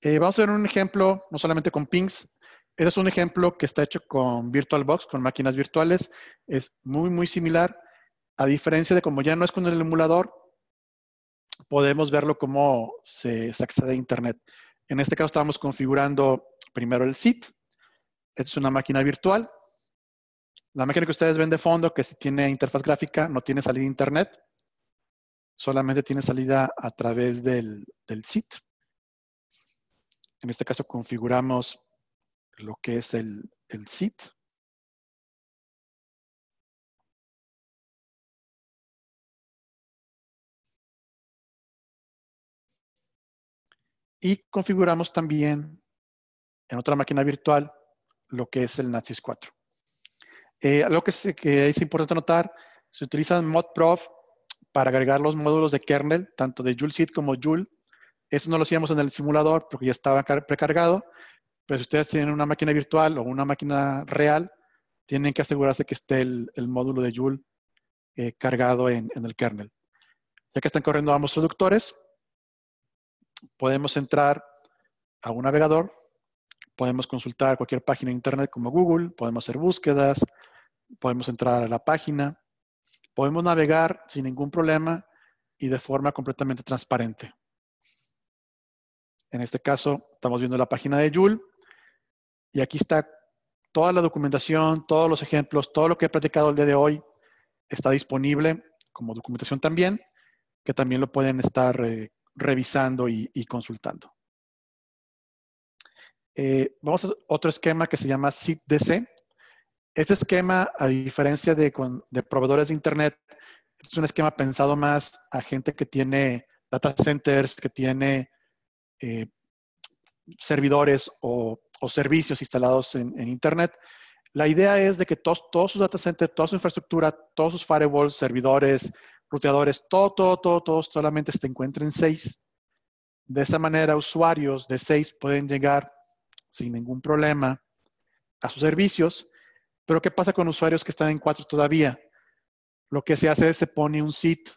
Eh, vamos a ver un ejemplo, no solamente con pings. Este es un ejemplo que está hecho con VirtualBox, con máquinas virtuales. Es muy, muy similar. A diferencia de como ya no es con el emulador, podemos verlo como se, accede a Internet. En este caso estábamos configurando primero el SIT. Esta es una máquina virtual. La máquina que ustedes ven de fondo, que si tiene interfaz gráfica, no tiene salida internet, solamente tiene salida a través del, SIT. En este caso configuramos lo que es el, el SIT. Y configuramos también en otra máquina virtual lo que es el NATSIS 4. Lo eh, algo que, es importante notar, se utilizan modprof para agregar los módulos de kernel, tanto de JouleSeed como Joule. Eso no lo hacíamos en el simulador porque ya estaba precargado, pero si ustedes tienen una máquina virtual o una máquina real, tienen que asegurarse que esté el, módulo de Joule eh, cargado en, el kernel. Ya que están corriendo ambos reductores, podemos entrar a un navegador, podemos consultar cualquier página de internet como Google, podemos hacer búsquedas, podemos entrar a la página, podemos navegar sin ningún problema y de forma completamente transparente. En este caso, estamos viendo la página de Joule y aquí está toda la documentación, todos los ejemplos, todo lo que he platicado el día de hoy está disponible como documentación también, que también lo pueden estar eh, revisando y, consultando. Eh, vamos a otro esquema que se llama SITDC, este esquema, a diferencia de, proveedores de Internet, es un esquema pensado más a gente que tiene data centers, que tiene eh, servidores o, servicios instalados en, Internet. La idea es de que todos, sus data centers, toda su infraestructura, todos sus firewalls, servidores, ruteadores, todo, todo, todo, todo solamente se encuentren seis. De esa manera, usuarios de seis pueden llegar sin ningún problema a sus servicios pero ¿qué pasa con usuarios que están en 4 todavía? Lo que se hace es se pone un sit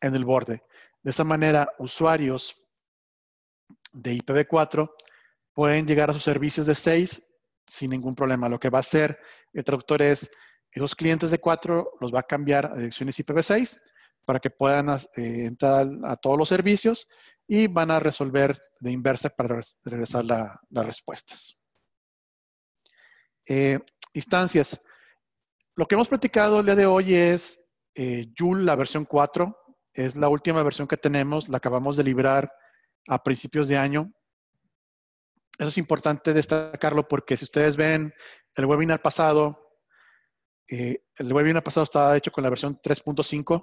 en el borde. De esa manera, usuarios de IPv4 pueden llegar a sus servicios de 6 sin ningún problema. Lo que va a hacer el traductor es, esos clientes de 4 los va a cambiar a direcciones IPv6 para que puedan eh, entrar a todos los servicios y van a resolver de inversa para regresar las respuestas. Eh, instancias. Lo que hemos platicado el día de hoy es eh, la versión 4. Es la última versión que tenemos, la acabamos de librar a principios de año. Eso es importante destacarlo porque si ustedes ven el webinar pasado, eh, el webinar pasado estaba hecho con la versión 3.5,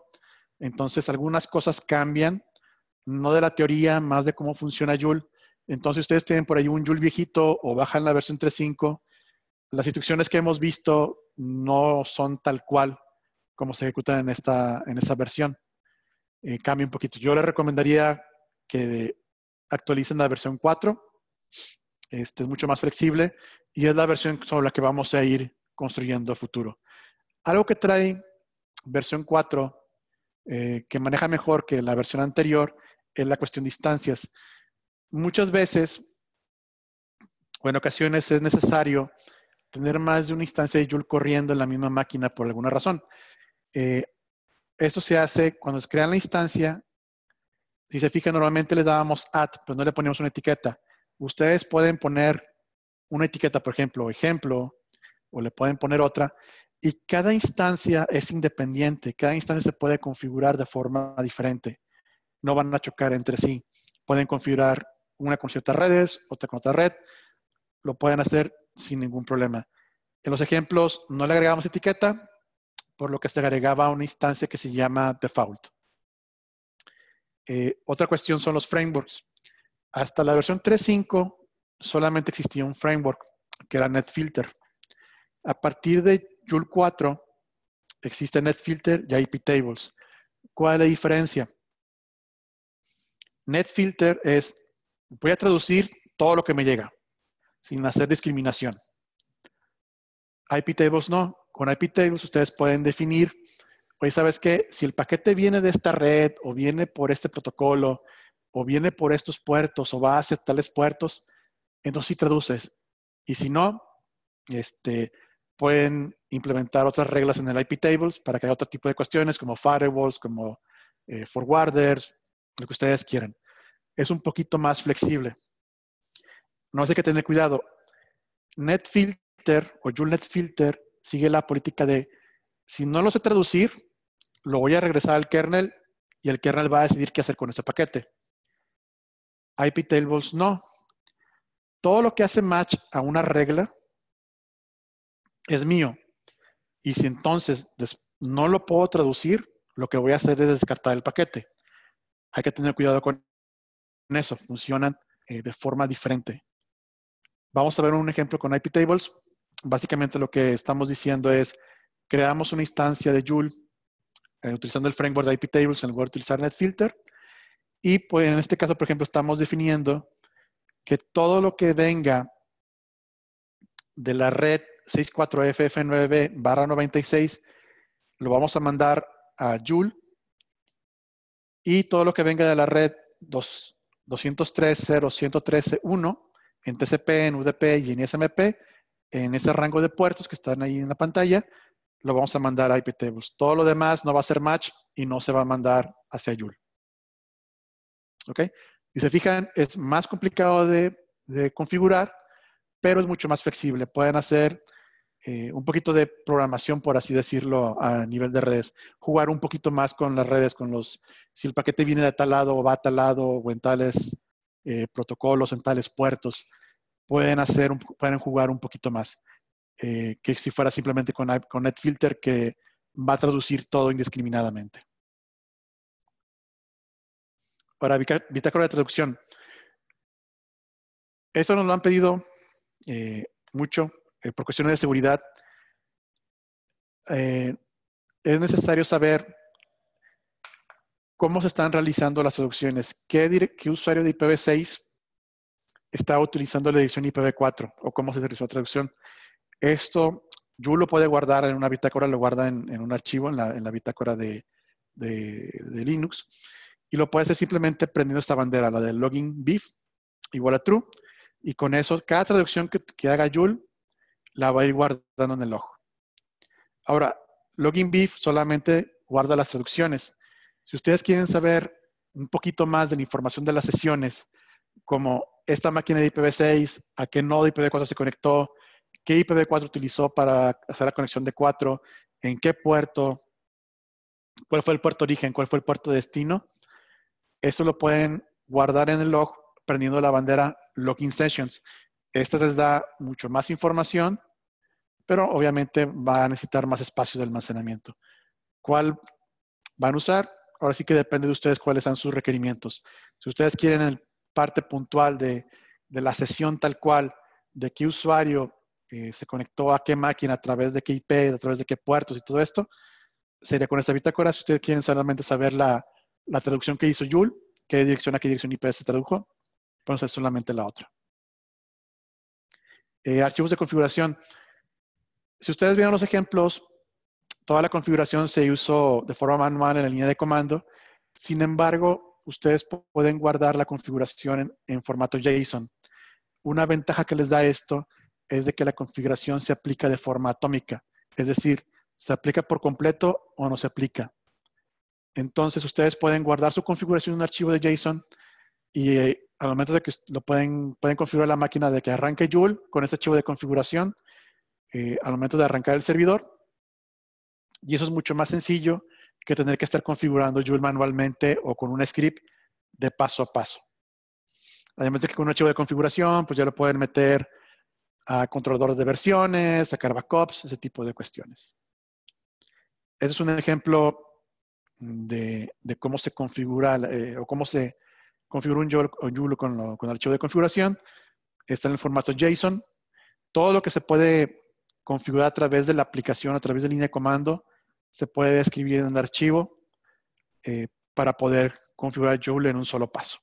entonces algunas cosas cambian, no de la teoría, más de cómo funciona Joule. Entonces ustedes tienen por ahí un Yul viejito o bajan la versión 3.5 las instrucciones que hemos visto no son tal cual como se ejecutan en esta, en versión. Eh, cambia un poquito. Yo le recomendaría que actualicen la versión 4. Este es mucho más flexible y es la versión sobre la que vamos a ir construyendo a futuro. Algo que trae versión 4 eh, que maneja mejor que la versión anterior es la cuestión de instancias. Muchas veces o en ocasiones es necesario tener más de una instancia de Joule corriendo en la misma máquina por alguna razón. Eh, esto se hace cuando se crea la instancia. Si se fija, normalmente le dábamos at, pero no le poníamos una etiqueta. Ustedes pueden poner una etiqueta, por ejemplo, ejemplo, o le pueden poner otra, y cada instancia es independiente, cada instancia se puede configurar de forma diferente. No van a chocar entre sí. Pueden configurar una con ciertas redes, otra con otra red, lo pueden hacer sin ningún problema. En los ejemplos no le agregamos etiqueta, por lo que se agregaba una instancia que se llama default. Eh, otra cuestión son los frameworks. Hasta la versión 3.5 solamente existía un framework, que era NetFilter. A partir de Joule 4 existe NetFilter y iptables. Tables. ¿Cuál es la diferencia? NetFilter es, voy a traducir todo lo que me llega sin hacer discriminación. IP tables no. Con IP tables ustedes pueden definir, oye, ¿sabes que Si el paquete viene de esta red o viene por este protocolo o viene por estos puertos o va a hacia tales puertos, entonces sí traduces. Y si no, este, pueden implementar otras reglas en el IP tables para que haya otro tipo de cuestiones como firewalls, como eh, forwarders, lo que ustedes quieran. Es un poquito más flexible no sé que tener cuidado. Netfilter o Jules sigue la política de si no lo sé traducir, lo voy a regresar al kernel y el kernel va a decidir qué hacer con ese paquete. IP tables no. Todo lo que hace match a una regla es mío. Y si entonces no lo puedo traducir, lo que voy a hacer es descartar el paquete. Hay que tener cuidado con eso. Funcionan eh, de forma diferente. Vamos a ver un ejemplo con IP Tables. Básicamente lo que estamos diciendo es, creamos una instancia de Joule eh, utilizando el framework de IP Tables en lugar de utilizar NetFilter. Y pues en este caso, por ejemplo, estamos definiendo que todo lo que venga de la red 64FF9B barra 96 lo vamos a mandar a Joule y todo lo que venga de la red 203.0.113.1 en TCP, en UDP y en SMP, en ese rango de puertos que están ahí en la pantalla, lo vamos a mandar a IPTables. Todo lo demás no va a ser match y no se va a mandar hacia Yul, ¿Ok? Y se fijan, es más complicado de, configurar, pero es mucho más flexible. Pueden hacer eh, un poquito de programación, por así decirlo, a nivel de redes. Jugar un poquito más con las redes, con los, si el paquete viene de tal lado o va a tal lado o en tales eh, protocolos en tales puertos, pueden, hacer pueden jugar un poquito más eh, que si fuera simplemente con, con NetFilter que va a traducir todo indiscriminadamente. Ahora, bitácora de traducción. Esto nos lo han pedido eh, mucho por cuestiones de seguridad. es necesario saber cómo se están realizando las traducciones, qué, usuario de IPv6 está utilizando la edición IPv4 o cómo se realizó la traducción. Esto yo lo puede guardar en una bitácora, lo guarda en, un archivo en la, bitácora de, Linux y lo puede hacer simplemente prendiendo esta bandera, la de login beef igual a true y con eso cada traducción que, haga Joule la va a ir guardando en el ojo. Ahora, login beef solamente guarda las traducciones si ustedes quieren saber un poquito más de la información de las sesiones, como esta máquina de IPv6, a qué nodo IPv4 se conectó, qué IPv4 utilizó para hacer la conexión de 4, en qué puerto, cuál fue el puerto origen, cuál fue el puerto destino. Eso lo pueden guardar en el log prendiendo la bandera Login Sessions. Esta les da mucho más información, pero obviamente va a necesitar más espacio de almacenamiento. ¿Cuál van a usar? ahora sí que depende de ustedes cuáles son sus requerimientos. Si ustedes quieren el parte puntual de, la sesión tal cual, de qué usuario eh, se conectó a qué máquina, a través de qué IP, a través de qué puertos y todo esto, sería con esta bitácora. Si ustedes quieren solamente saber la, traducción que hizo Yul, qué dirección a qué dirección IP se tradujo, hacer solamente la otra. Eh, archivos de configuración. Si ustedes vieron los ejemplos, toda la configuración se hizo de forma manual en la línea de comando. Sin embargo, ustedes pueden guardar la configuración en, formato JSON. Una ventaja que les da esto es de que la configuración se aplica de forma atómica, es decir, se aplica por completo o no se aplica. Entonces, ustedes pueden guardar su configuración en un archivo de JSON y eh, al momento de que lo pueden, pueden configurar la máquina de que arranque Joule con este archivo de configuración, eh, al momento de arrancar el servidor, y eso es mucho más sencillo que tener que estar configurando Joule manualmente o con un script de paso a paso. Además de que con un archivo de configuración, pues ya lo pueden meter a controladores de versiones, a backups, ese tipo de cuestiones. Ese es un ejemplo de, cómo se configura eh, o cómo se configura un Joule, con, con el archivo de configuración. Está en el formato JSON. Todo lo que se puede configurar a través de la aplicación, a través de línea de comando, se puede escribir en un archivo eh, para poder configurar Joule en un solo paso.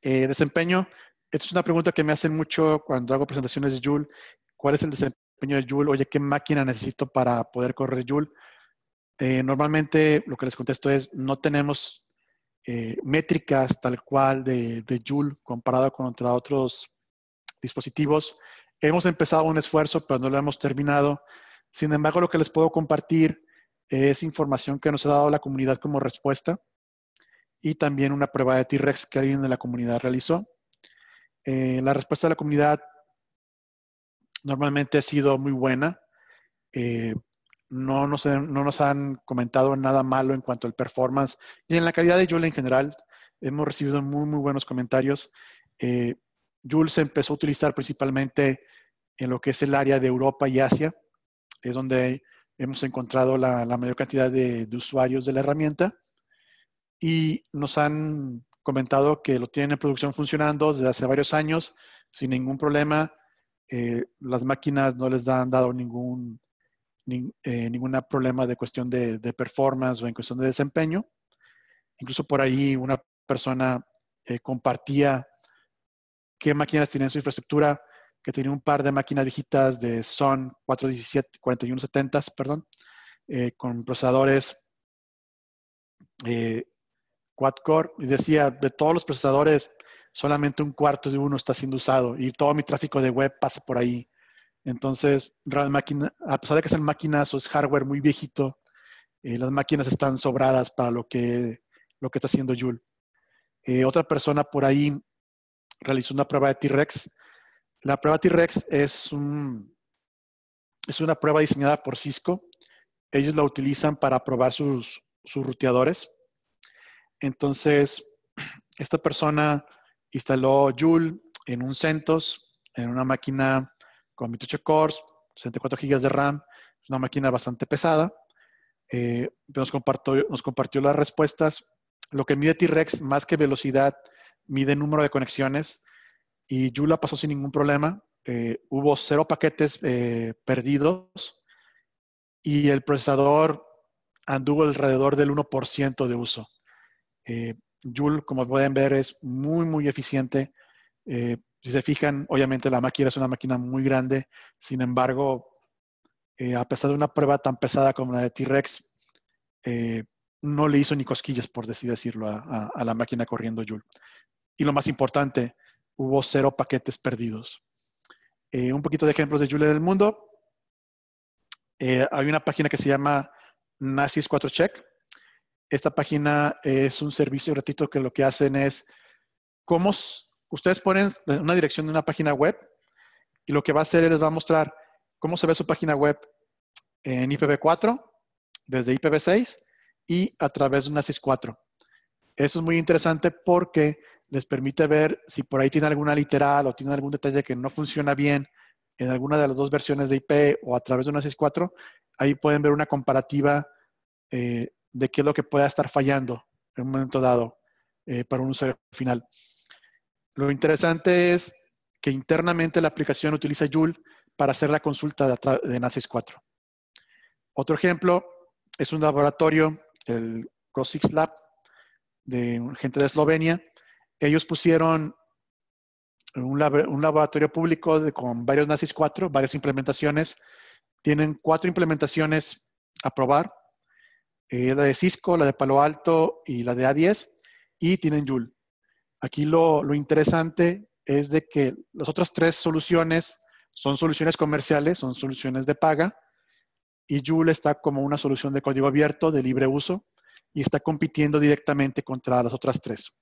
Eh, desempeño. Esta es una pregunta que me hacen mucho cuando hago presentaciones de Joule. ¿Cuál es el desempeño de Joule? Oye, ¿qué máquina necesito para poder correr Joule? Eh, normalmente lo que les contesto es, no tenemos métricas tal cual de, de Joule comparado con otros dispositivos. Hemos empezado un esfuerzo, pero no lo hemos terminado. Sin embargo, lo que les puedo compartir es información que nos ha dado la comunidad como respuesta y también una prueba de T-Rex que alguien de la comunidad realizó. Eh, la respuesta de la comunidad normalmente ha sido muy buena. Eh, no, nos, han comentado nada malo en cuanto al performance y en la calidad de Joule en general. Hemos recibido muy, muy buenos comentarios. Eh, se empezó a utilizar principalmente en lo que es el área de Europa y Asia es donde hemos encontrado la, mayor cantidad de, usuarios de la herramienta y nos han comentado que lo tienen en producción funcionando desde hace varios años sin ningún problema. Eh, las máquinas no les han dado ningún eh, problema de cuestión de, performance o en cuestión de desempeño. Incluso por ahí una persona eh, compartía qué máquinas tienen su infraestructura que tenía un par de máquinas viejitas de Son 417, 4170, perdón, eh, con procesadores eh, quad-core. Y decía, de todos los procesadores, solamente un cuarto de uno está siendo usado y todo mi tráfico de web pasa por ahí. Entonces, máquina, a pesar de que sean máquinas o es hardware muy viejito, eh, las máquinas están sobradas para lo que, lo que está haciendo Joule. otra persona por ahí realizó una prueba de T-Rex la prueba T-Rex es, una prueba diseñada por Cisco. Ellos la utilizan para probar sus, ruteadores. Entonces, *clears throat* esta persona instaló Joule en un CentOS, en una máquina con 28 cores, 64 GB de RAM. Es una máquina bastante pesada. Eh, nos compartió las respuestas. Lo que mide T-Rex, más que velocidad, mide número de conexiones y la pasó sin ningún problema. Eh, hubo cero paquetes eh, perdidos y el procesador anduvo alrededor del 1% de uso. Eh, Joule, como pueden ver, es muy, muy eficiente. Eh, si se fijan, obviamente la máquina es una máquina muy grande. Sin embargo, a pesar de una prueba tan pesada como la de T-Rex, no le hizo ni cosquillas, por decir decirlo, a, a la máquina corriendo Joule. Y lo más importante, hubo cero paquetes perdidos. Eh, un poquito de ejemplos de Julia del Mundo. Eh, hay una página que se llama Nazis 4Check. Esta página es un servicio gratuito que lo que hacen es, cómo ustedes ponen una dirección de una página web y lo que va a hacer es les va a mostrar cómo se ve su página web en IPv4, desde IPv6 y a través de NACIS 4. Eso es muy interesante porque les permite ver si por ahí tiene alguna literal o tiene algún detalle que no funciona bien en alguna de las dos versiones de IP o a través de una 6.4, ahí pueden ver una comparativa eh, de qué es lo que pueda estar fallando en un momento dado eh, para un usuario final. Lo interesante es que internamente la aplicación utiliza Joule para hacer la consulta de, NAS 6.4. Otro ejemplo es un laboratorio, el COSIX Lab, de gente de Eslovenia, ellos pusieron un, laboratorio público con varios nazis 4, varias implementaciones. Tienen cuatro implementaciones a probar. Eh, la de Cisco, la de Palo Alto y la de A10. Y tienen Joule. Aquí lo, interesante es de que las otras tres soluciones son soluciones comerciales, son soluciones de paga, y Joule está como una solución de código abierto, de libre uso, y está compitiendo directamente contra las otras tres.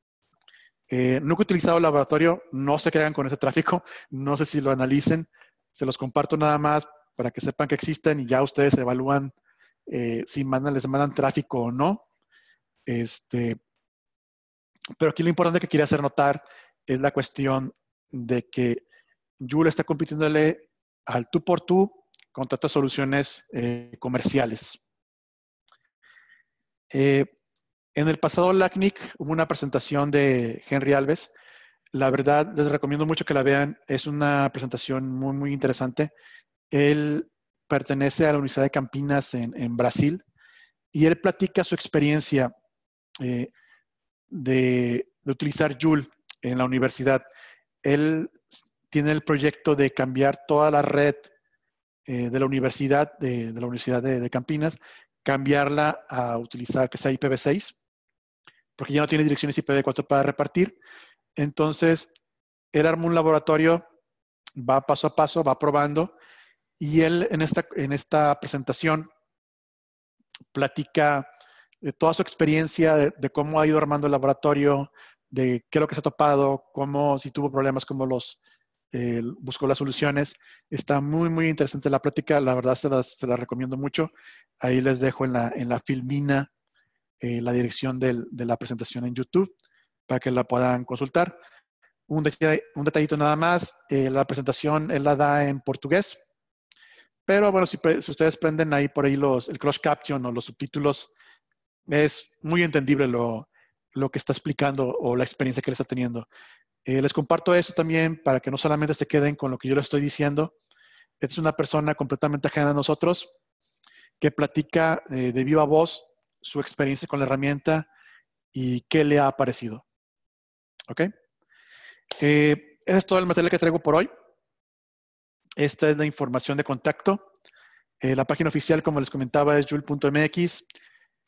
Eh, nunca he utilizado el laboratorio, no se crean con ese tráfico, no sé si lo analicen, se los comparto nada más para que sepan que existen y ya ustedes evalúan eh, si les mandan tráfico o no. Este, pero aquí lo importante que quería hacer notar es la cuestión de que Joule está compitiéndole al tú por tú con tantas soluciones eh, comerciales. En el pasado LACNIC hubo una presentación de Henry Alves. La verdad, les recomiendo mucho que la vean. Es una presentación muy, muy interesante. Él pertenece a la Universidad de Campinas en, Brasil y él platica su experiencia eh, de, utilizar Joule en la universidad. Él tiene el proyecto de cambiar toda la red eh, de la universidad, de, la Universidad de, Campinas, cambiarla a utilizar, que sea IPv6 porque ya no tiene direcciones de 4 para repartir. Entonces, él arma un laboratorio, va paso a paso, va probando, y él en esta, en esta presentación platica de eh, toda su experiencia, de, cómo ha ido armando el laboratorio, de qué es lo que se ha topado, cómo, si tuvo problemas, cómo los eh, buscó las soluciones. Está muy, muy interesante la plática, la verdad se la recomiendo mucho. Ahí les dejo en la, en la filmina eh, la dirección de la presentación en YouTube para que la puedan consultar. Un, un detallito nada más, eh, la presentación él la da en portugués, pero bueno, si, ustedes prenden ahí por ahí los, el cross caption o los subtítulos, es muy entendible lo, lo que está explicando o la experiencia que él está teniendo. Eh, les comparto eso también para que no solamente se queden con lo que yo les estoy diciendo. Es una persona completamente ajena a nosotros que platica de viva voz su experiencia con la herramienta y qué le ha parecido. ¿Ok? Eh, ese es todo el material que traigo por hoy. Esta es la información de contacto. Eh, la página oficial, como les comentaba, es jul.mx.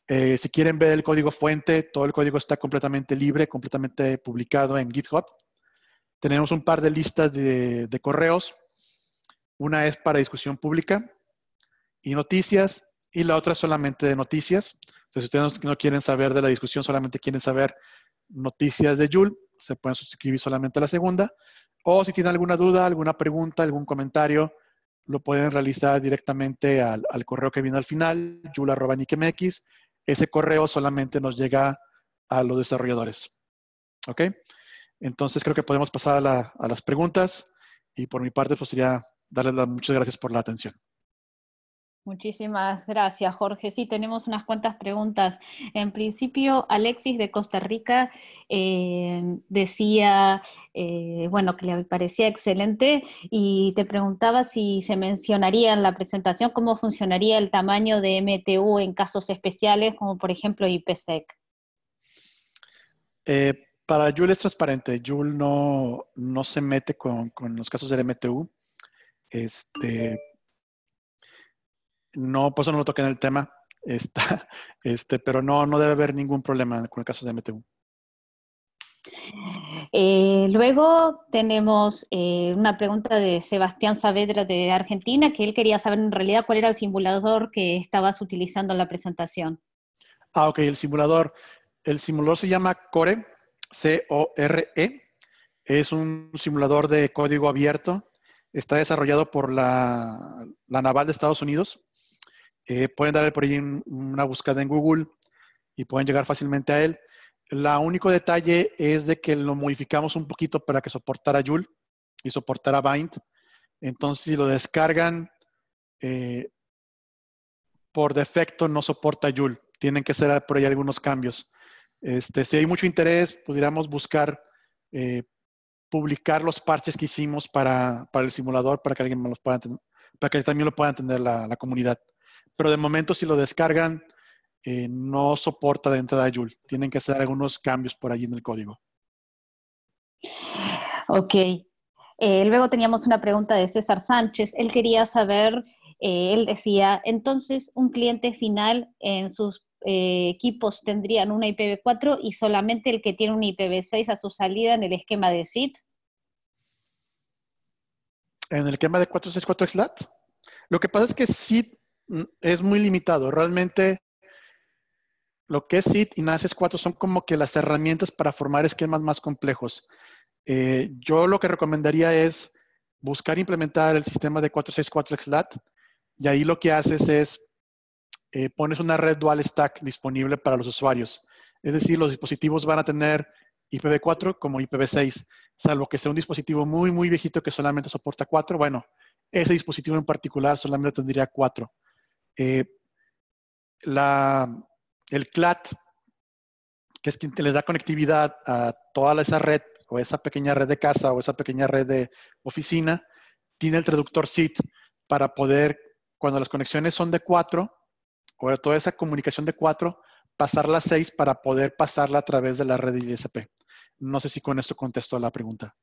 Eh, si quieren ver el código fuente, todo el código está completamente libre, completamente publicado en GitHub. Tenemos un par de listas de, de correos. Una es para discusión pública y noticias, y la otra solamente de noticias. Entonces, si ustedes no, quieren saber de la discusión, solamente quieren saber noticias de Yul, se pueden suscribir solamente a la segunda. O si tienen alguna duda, alguna pregunta, algún comentario, lo pueden realizar directamente al, correo que viene al final, MX. Ese correo solamente nos llega a los desarrolladores. ¿Ok? Entonces creo que podemos pasar a, las preguntas y por mi parte pues sería darles muchas gracias por la atención. Muchísimas gracias, Jorge. Sí, tenemos unas cuantas preguntas. En principio, Alexis de Costa Rica eh, decía, eh, bueno, que le parecía excelente y te preguntaba si se mencionaría en la presentación cómo funcionaría el tamaño de MTU en casos especiales, como por ejemplo IPSEC. Eh, para Yul es transparente. Yul no, se mete con, con los casos del MTU. Este, no, por no lo toqué en el tema, *laughs* este, pero no, no debe haber ningún problema con el caso de MTU. Eh, luego tenemos eh, una pregunta de Sebastián Saavedra de Argentina, que él quería saber en realidad cuál era el simulador que estabas utilizando en la presentación. Ah, ok, el simulador. El simulador se llama Core, C-O-R-E. Es un simulador de código abierto. Está desarrollado por la Naval de Estados Unidos eh, pueden darle por ahí una búsqueda en Google y pueden llegar fácilmente a él. La único detalle es de que lo modificamos un poquito para que soportara Joule y soportara Bind. Entonces, si lo descargan, eh, por defecto no soporta Joule. Tienen que hacer por ahí algunos cambios. Este, si hay mucho interés, pudiéramos buscar eh, publicar los parches que hicimos para, el simulador para que alguien los pueda para que también lo pueda entender la comunidad pero de momento si lo descargan, eh, no soporta de entrada Joule. Tienen que hacer algunos cambios por allí en el código. Ok. Eh, luego teníamos una pregunta de César Sánchez. Él quería saber, eh, él decía, entonces un cliente final en sus equipos tendrían una IPv4 y solamente el que tiene una IPv6 a su salida en el esquema de SIT. En el esquema de 464 XLAT. Lo que pasa es que SIT es muy limitado. Realmente lo que es SIT y NACES 4 son como que las herramientas para formar esquemas más complejos. Eh, yo lo que recomendaría es buscar implementar el sistema de 464 XLAT y ahí lo que haces es eh, pones una red dual stack disponible para los usuarios. Es decir, los dispositivos van a tener IPv4 como IPv6, salvo que sea un dispositivo muy, muy viejito que solamente soporta 4. Bueno, ese dispositivo en particular solamente tendría 4. Eh, la, el CLAT, que es quien les da conectividad a toda esa red o esa pequeña red de casa o esa pequeña red de oficina, tiene el traductor SIT para poder, cuando las conexiones son de cuatro, o toda esa comunicación de cuatro, pasar las seis para poder pasarla a través de la red ISP. No sé si con esto contesto la pregunta.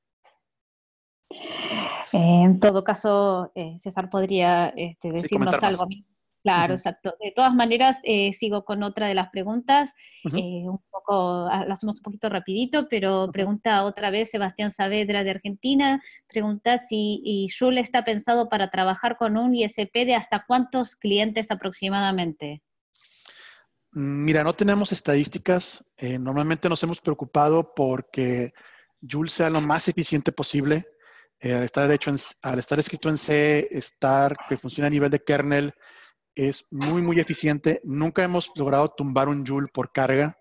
En todo caso, eh, César podría este, decirnos algo algo. mí Claro, exacto. De todas maneras, eh, sigo con otra de las preguntas. Eh, un poco, ah, la hacemos un poquito rapidito, pero pregunta otra vez Sebastián Saavedra de Argentina. Pregunta si y está pensado para trabajar con un ISP de hasta cuántos clientes aproximadamente. Mira, no tenemos estadísticas. Eh, normalmente nos hemos preocupado porque jules sea lo más eficiente posible. al, estar hecho al estar escrito en C, estar que funciona a nivel de kernel, es muy, muy eficiente. Nunca hemos logrado tumbar un joule por carga.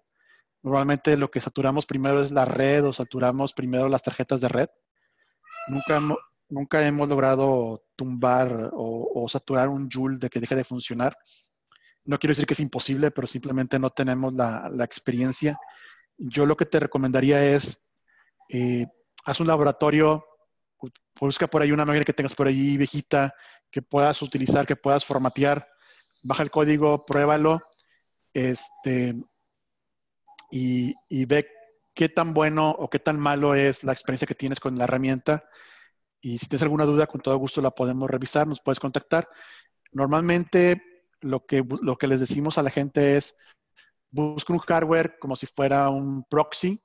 Normalmente lo que saturamos primero es la red o saturamos primero las tarjetas de red. Nunca hemos, nunca hemos logrado tumbar o, saturar un joule de que deje de funcionar. No quiero decir que es imposible, pero simplemente no tenemos la, experiencia. Yo lo que te recomendaría es, eh, haz un laboratorio, busca por ahí una máquina que tengas por ahí viejita, que puedas utilizar, que puedas formatear baja el código, pruébalo este, y, ve qué tan bueno o qué tan malo es la experiencia que tienes con la herramienta. Y si tienes alguna duda, con todo gusto la podemos revisar, nos puedes contactar. Normalmente lo que, lo que les decimos a la gente es, busca un hardware como si fuera un proxy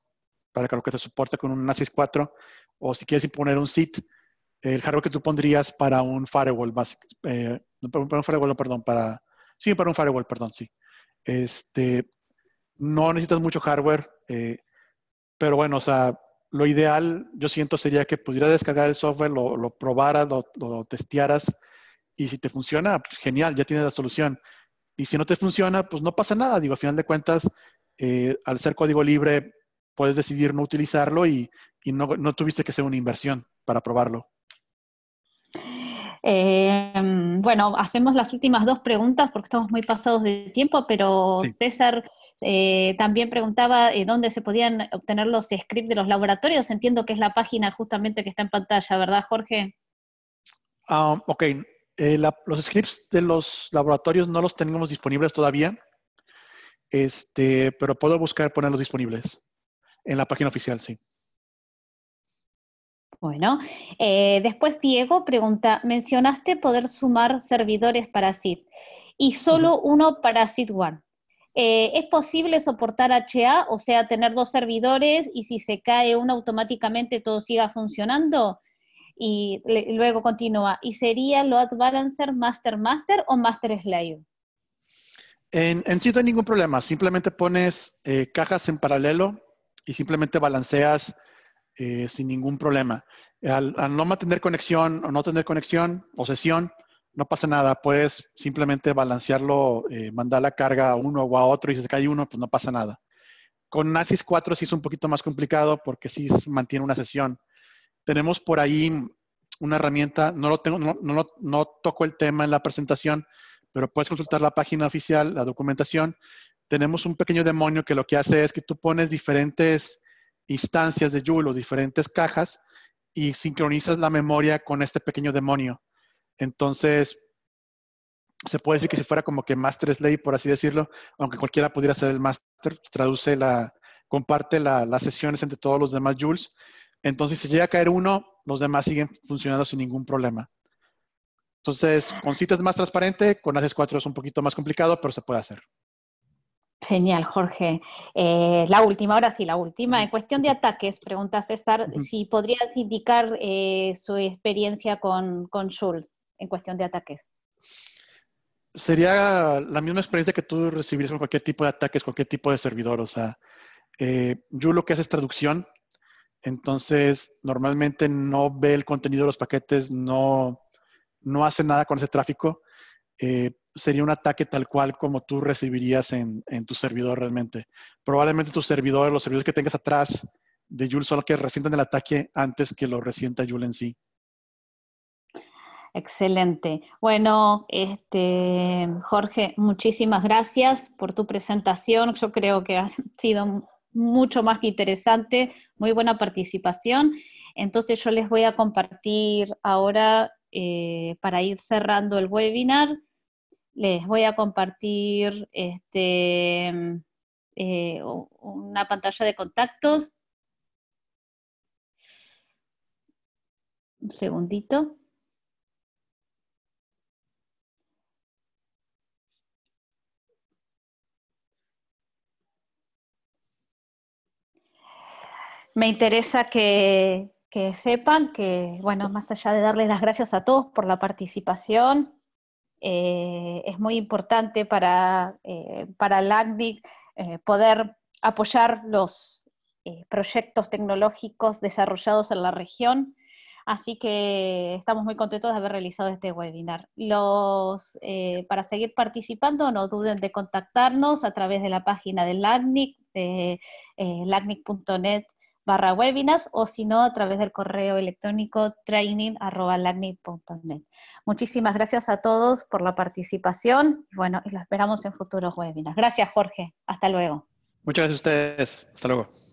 para que lo que te soporte con un A64, o si quieres imponer un SIT, el hardware que tú pondrías para un firewall, más eh, para un firewall, perdón, para Sí, para un firewall, perdón, sí. Este, no necesitas mucho hardware, eh, pero bueno, o sea, lo ideal, yo siento, sería que pudieras descargar el software, lo, probaras, lo, testearas, y si te funciona, pues, genial, ya tienes la solución. Y si no te funciona, pues no pasa nada. Digo, a final de cuentas, eh, al ser código libre, puedes decidir no utilizarlo y, no, no, tuviste que hacer una inversión para probarlo. Em, bueno, hacemos las últimas dos preguntas porque estamos muy pasados de tiempo, pero César eh, también preguntaba eh, dónde se podían obtener los scripts de los laboratorios. Entiendo que es la página justamente que está en pantalla, ¿verdad, Jorge? Ah, ok, eh, los scripts de los laboratorios no los tenemos disponibles todavía, este, pero puedo buscar ponerlos disponibles en la página oficial, sí. Bueno, eh, después Diego pregunta, mencionaste poder sumar servidores para SID y solo uno para SID One. Eh, ¿Es posible soportar HA, o sea, tener dos servidores y si se cae uno automáticamente todo siga funcionando? Y luego continúa, ¿y sería load balancer master master o master slave? En, en no hay ningún problema, simplemente pones eh, cajas en paralelo y simplemente balanceas eh, sin ningún problema. Al, no mantener conexión o no tener conexión o sesión, no pasa nada. Puedes simplemente balancearlo, eh, mandar la carga a uno o a otro y si se cae uno, pues no pasa nada. Con NASIS 4 sí es un poquito más complicado porque sí mantiene una sesión. Tenemos por ahí una herramienta, no, lo tengo, no, no, no toco el tema en la presentación, pero puedes consultar la página oficial, la documentación. Tenemos un pequeño demonio que lo que hace es que tú pones diferentes instancias de Joule o diferentes cajas y sincronizas la memoria con este pequeño demonio. Entonces, se puede decir que si fuera como que master slave, por así decirlo, aunque cualquiera pudiera ser el master, traduce la, comparte las sesiones entre todos los demás Jules. Entonces, si llega a caer uno, los demás siguen funcionando sin ningún problema. Entonces, con citas es más transparente, con ACES 4 es un poquito más complicado, pero se puede hacer. Genial, Jorge. Eh, la última, ahora sí, la última. En cuestión de ataques, pregunta César, si podrías indicar eh, su experiencia con, con en cuestión de ataques. Sería la misma experiencia que tú recibirías con cualquier tipo de ataques, con cualquier tipo de servidor. O sea, yo eh, lo que hace es traducción. Entonces, normalmente no ve el contenido de los paquetes, no, no hace nada con ese tráfico sería un ataque tal cual como tú recibirías en, tu servidor realmente. Probablemente tu servidor, los servidores que tengas atrás de Yul, son los que resientan el ataque antes que lo resienta Yul en sí. Excelente. Bueno, este, Jorge, muchísimas gracias por tu presentación. Yo creo que ha sido mucho más que interesante, muy buena participación. Entonces yo les voy a compartir ahora eh, para ir cerrando el webinar les voy a compartir este, eh, una pantalla de contactos. Un segundito. Me interesa que, que sepan que, bueno, más allá de darles las gracias a todos por la participación, eh, es muy importante para, eh, para eh, poder apoyar los eh, proyectos tecnológicos desarrollados en la región. Así que estamos muy contentos de haber realizado este webinar. para seguir participando, no duden de contactarnos a través de la página de LACNIC, de lacnic.net barra webinars o si no a través del correo electrónico training training.lacni.net. Muchísimas gracias a todos por la participación y bueno, y lo esperamos en futuros webinars. Gracias Jorge, hasta luego. Muchas gracias a ustedes, hasta luego.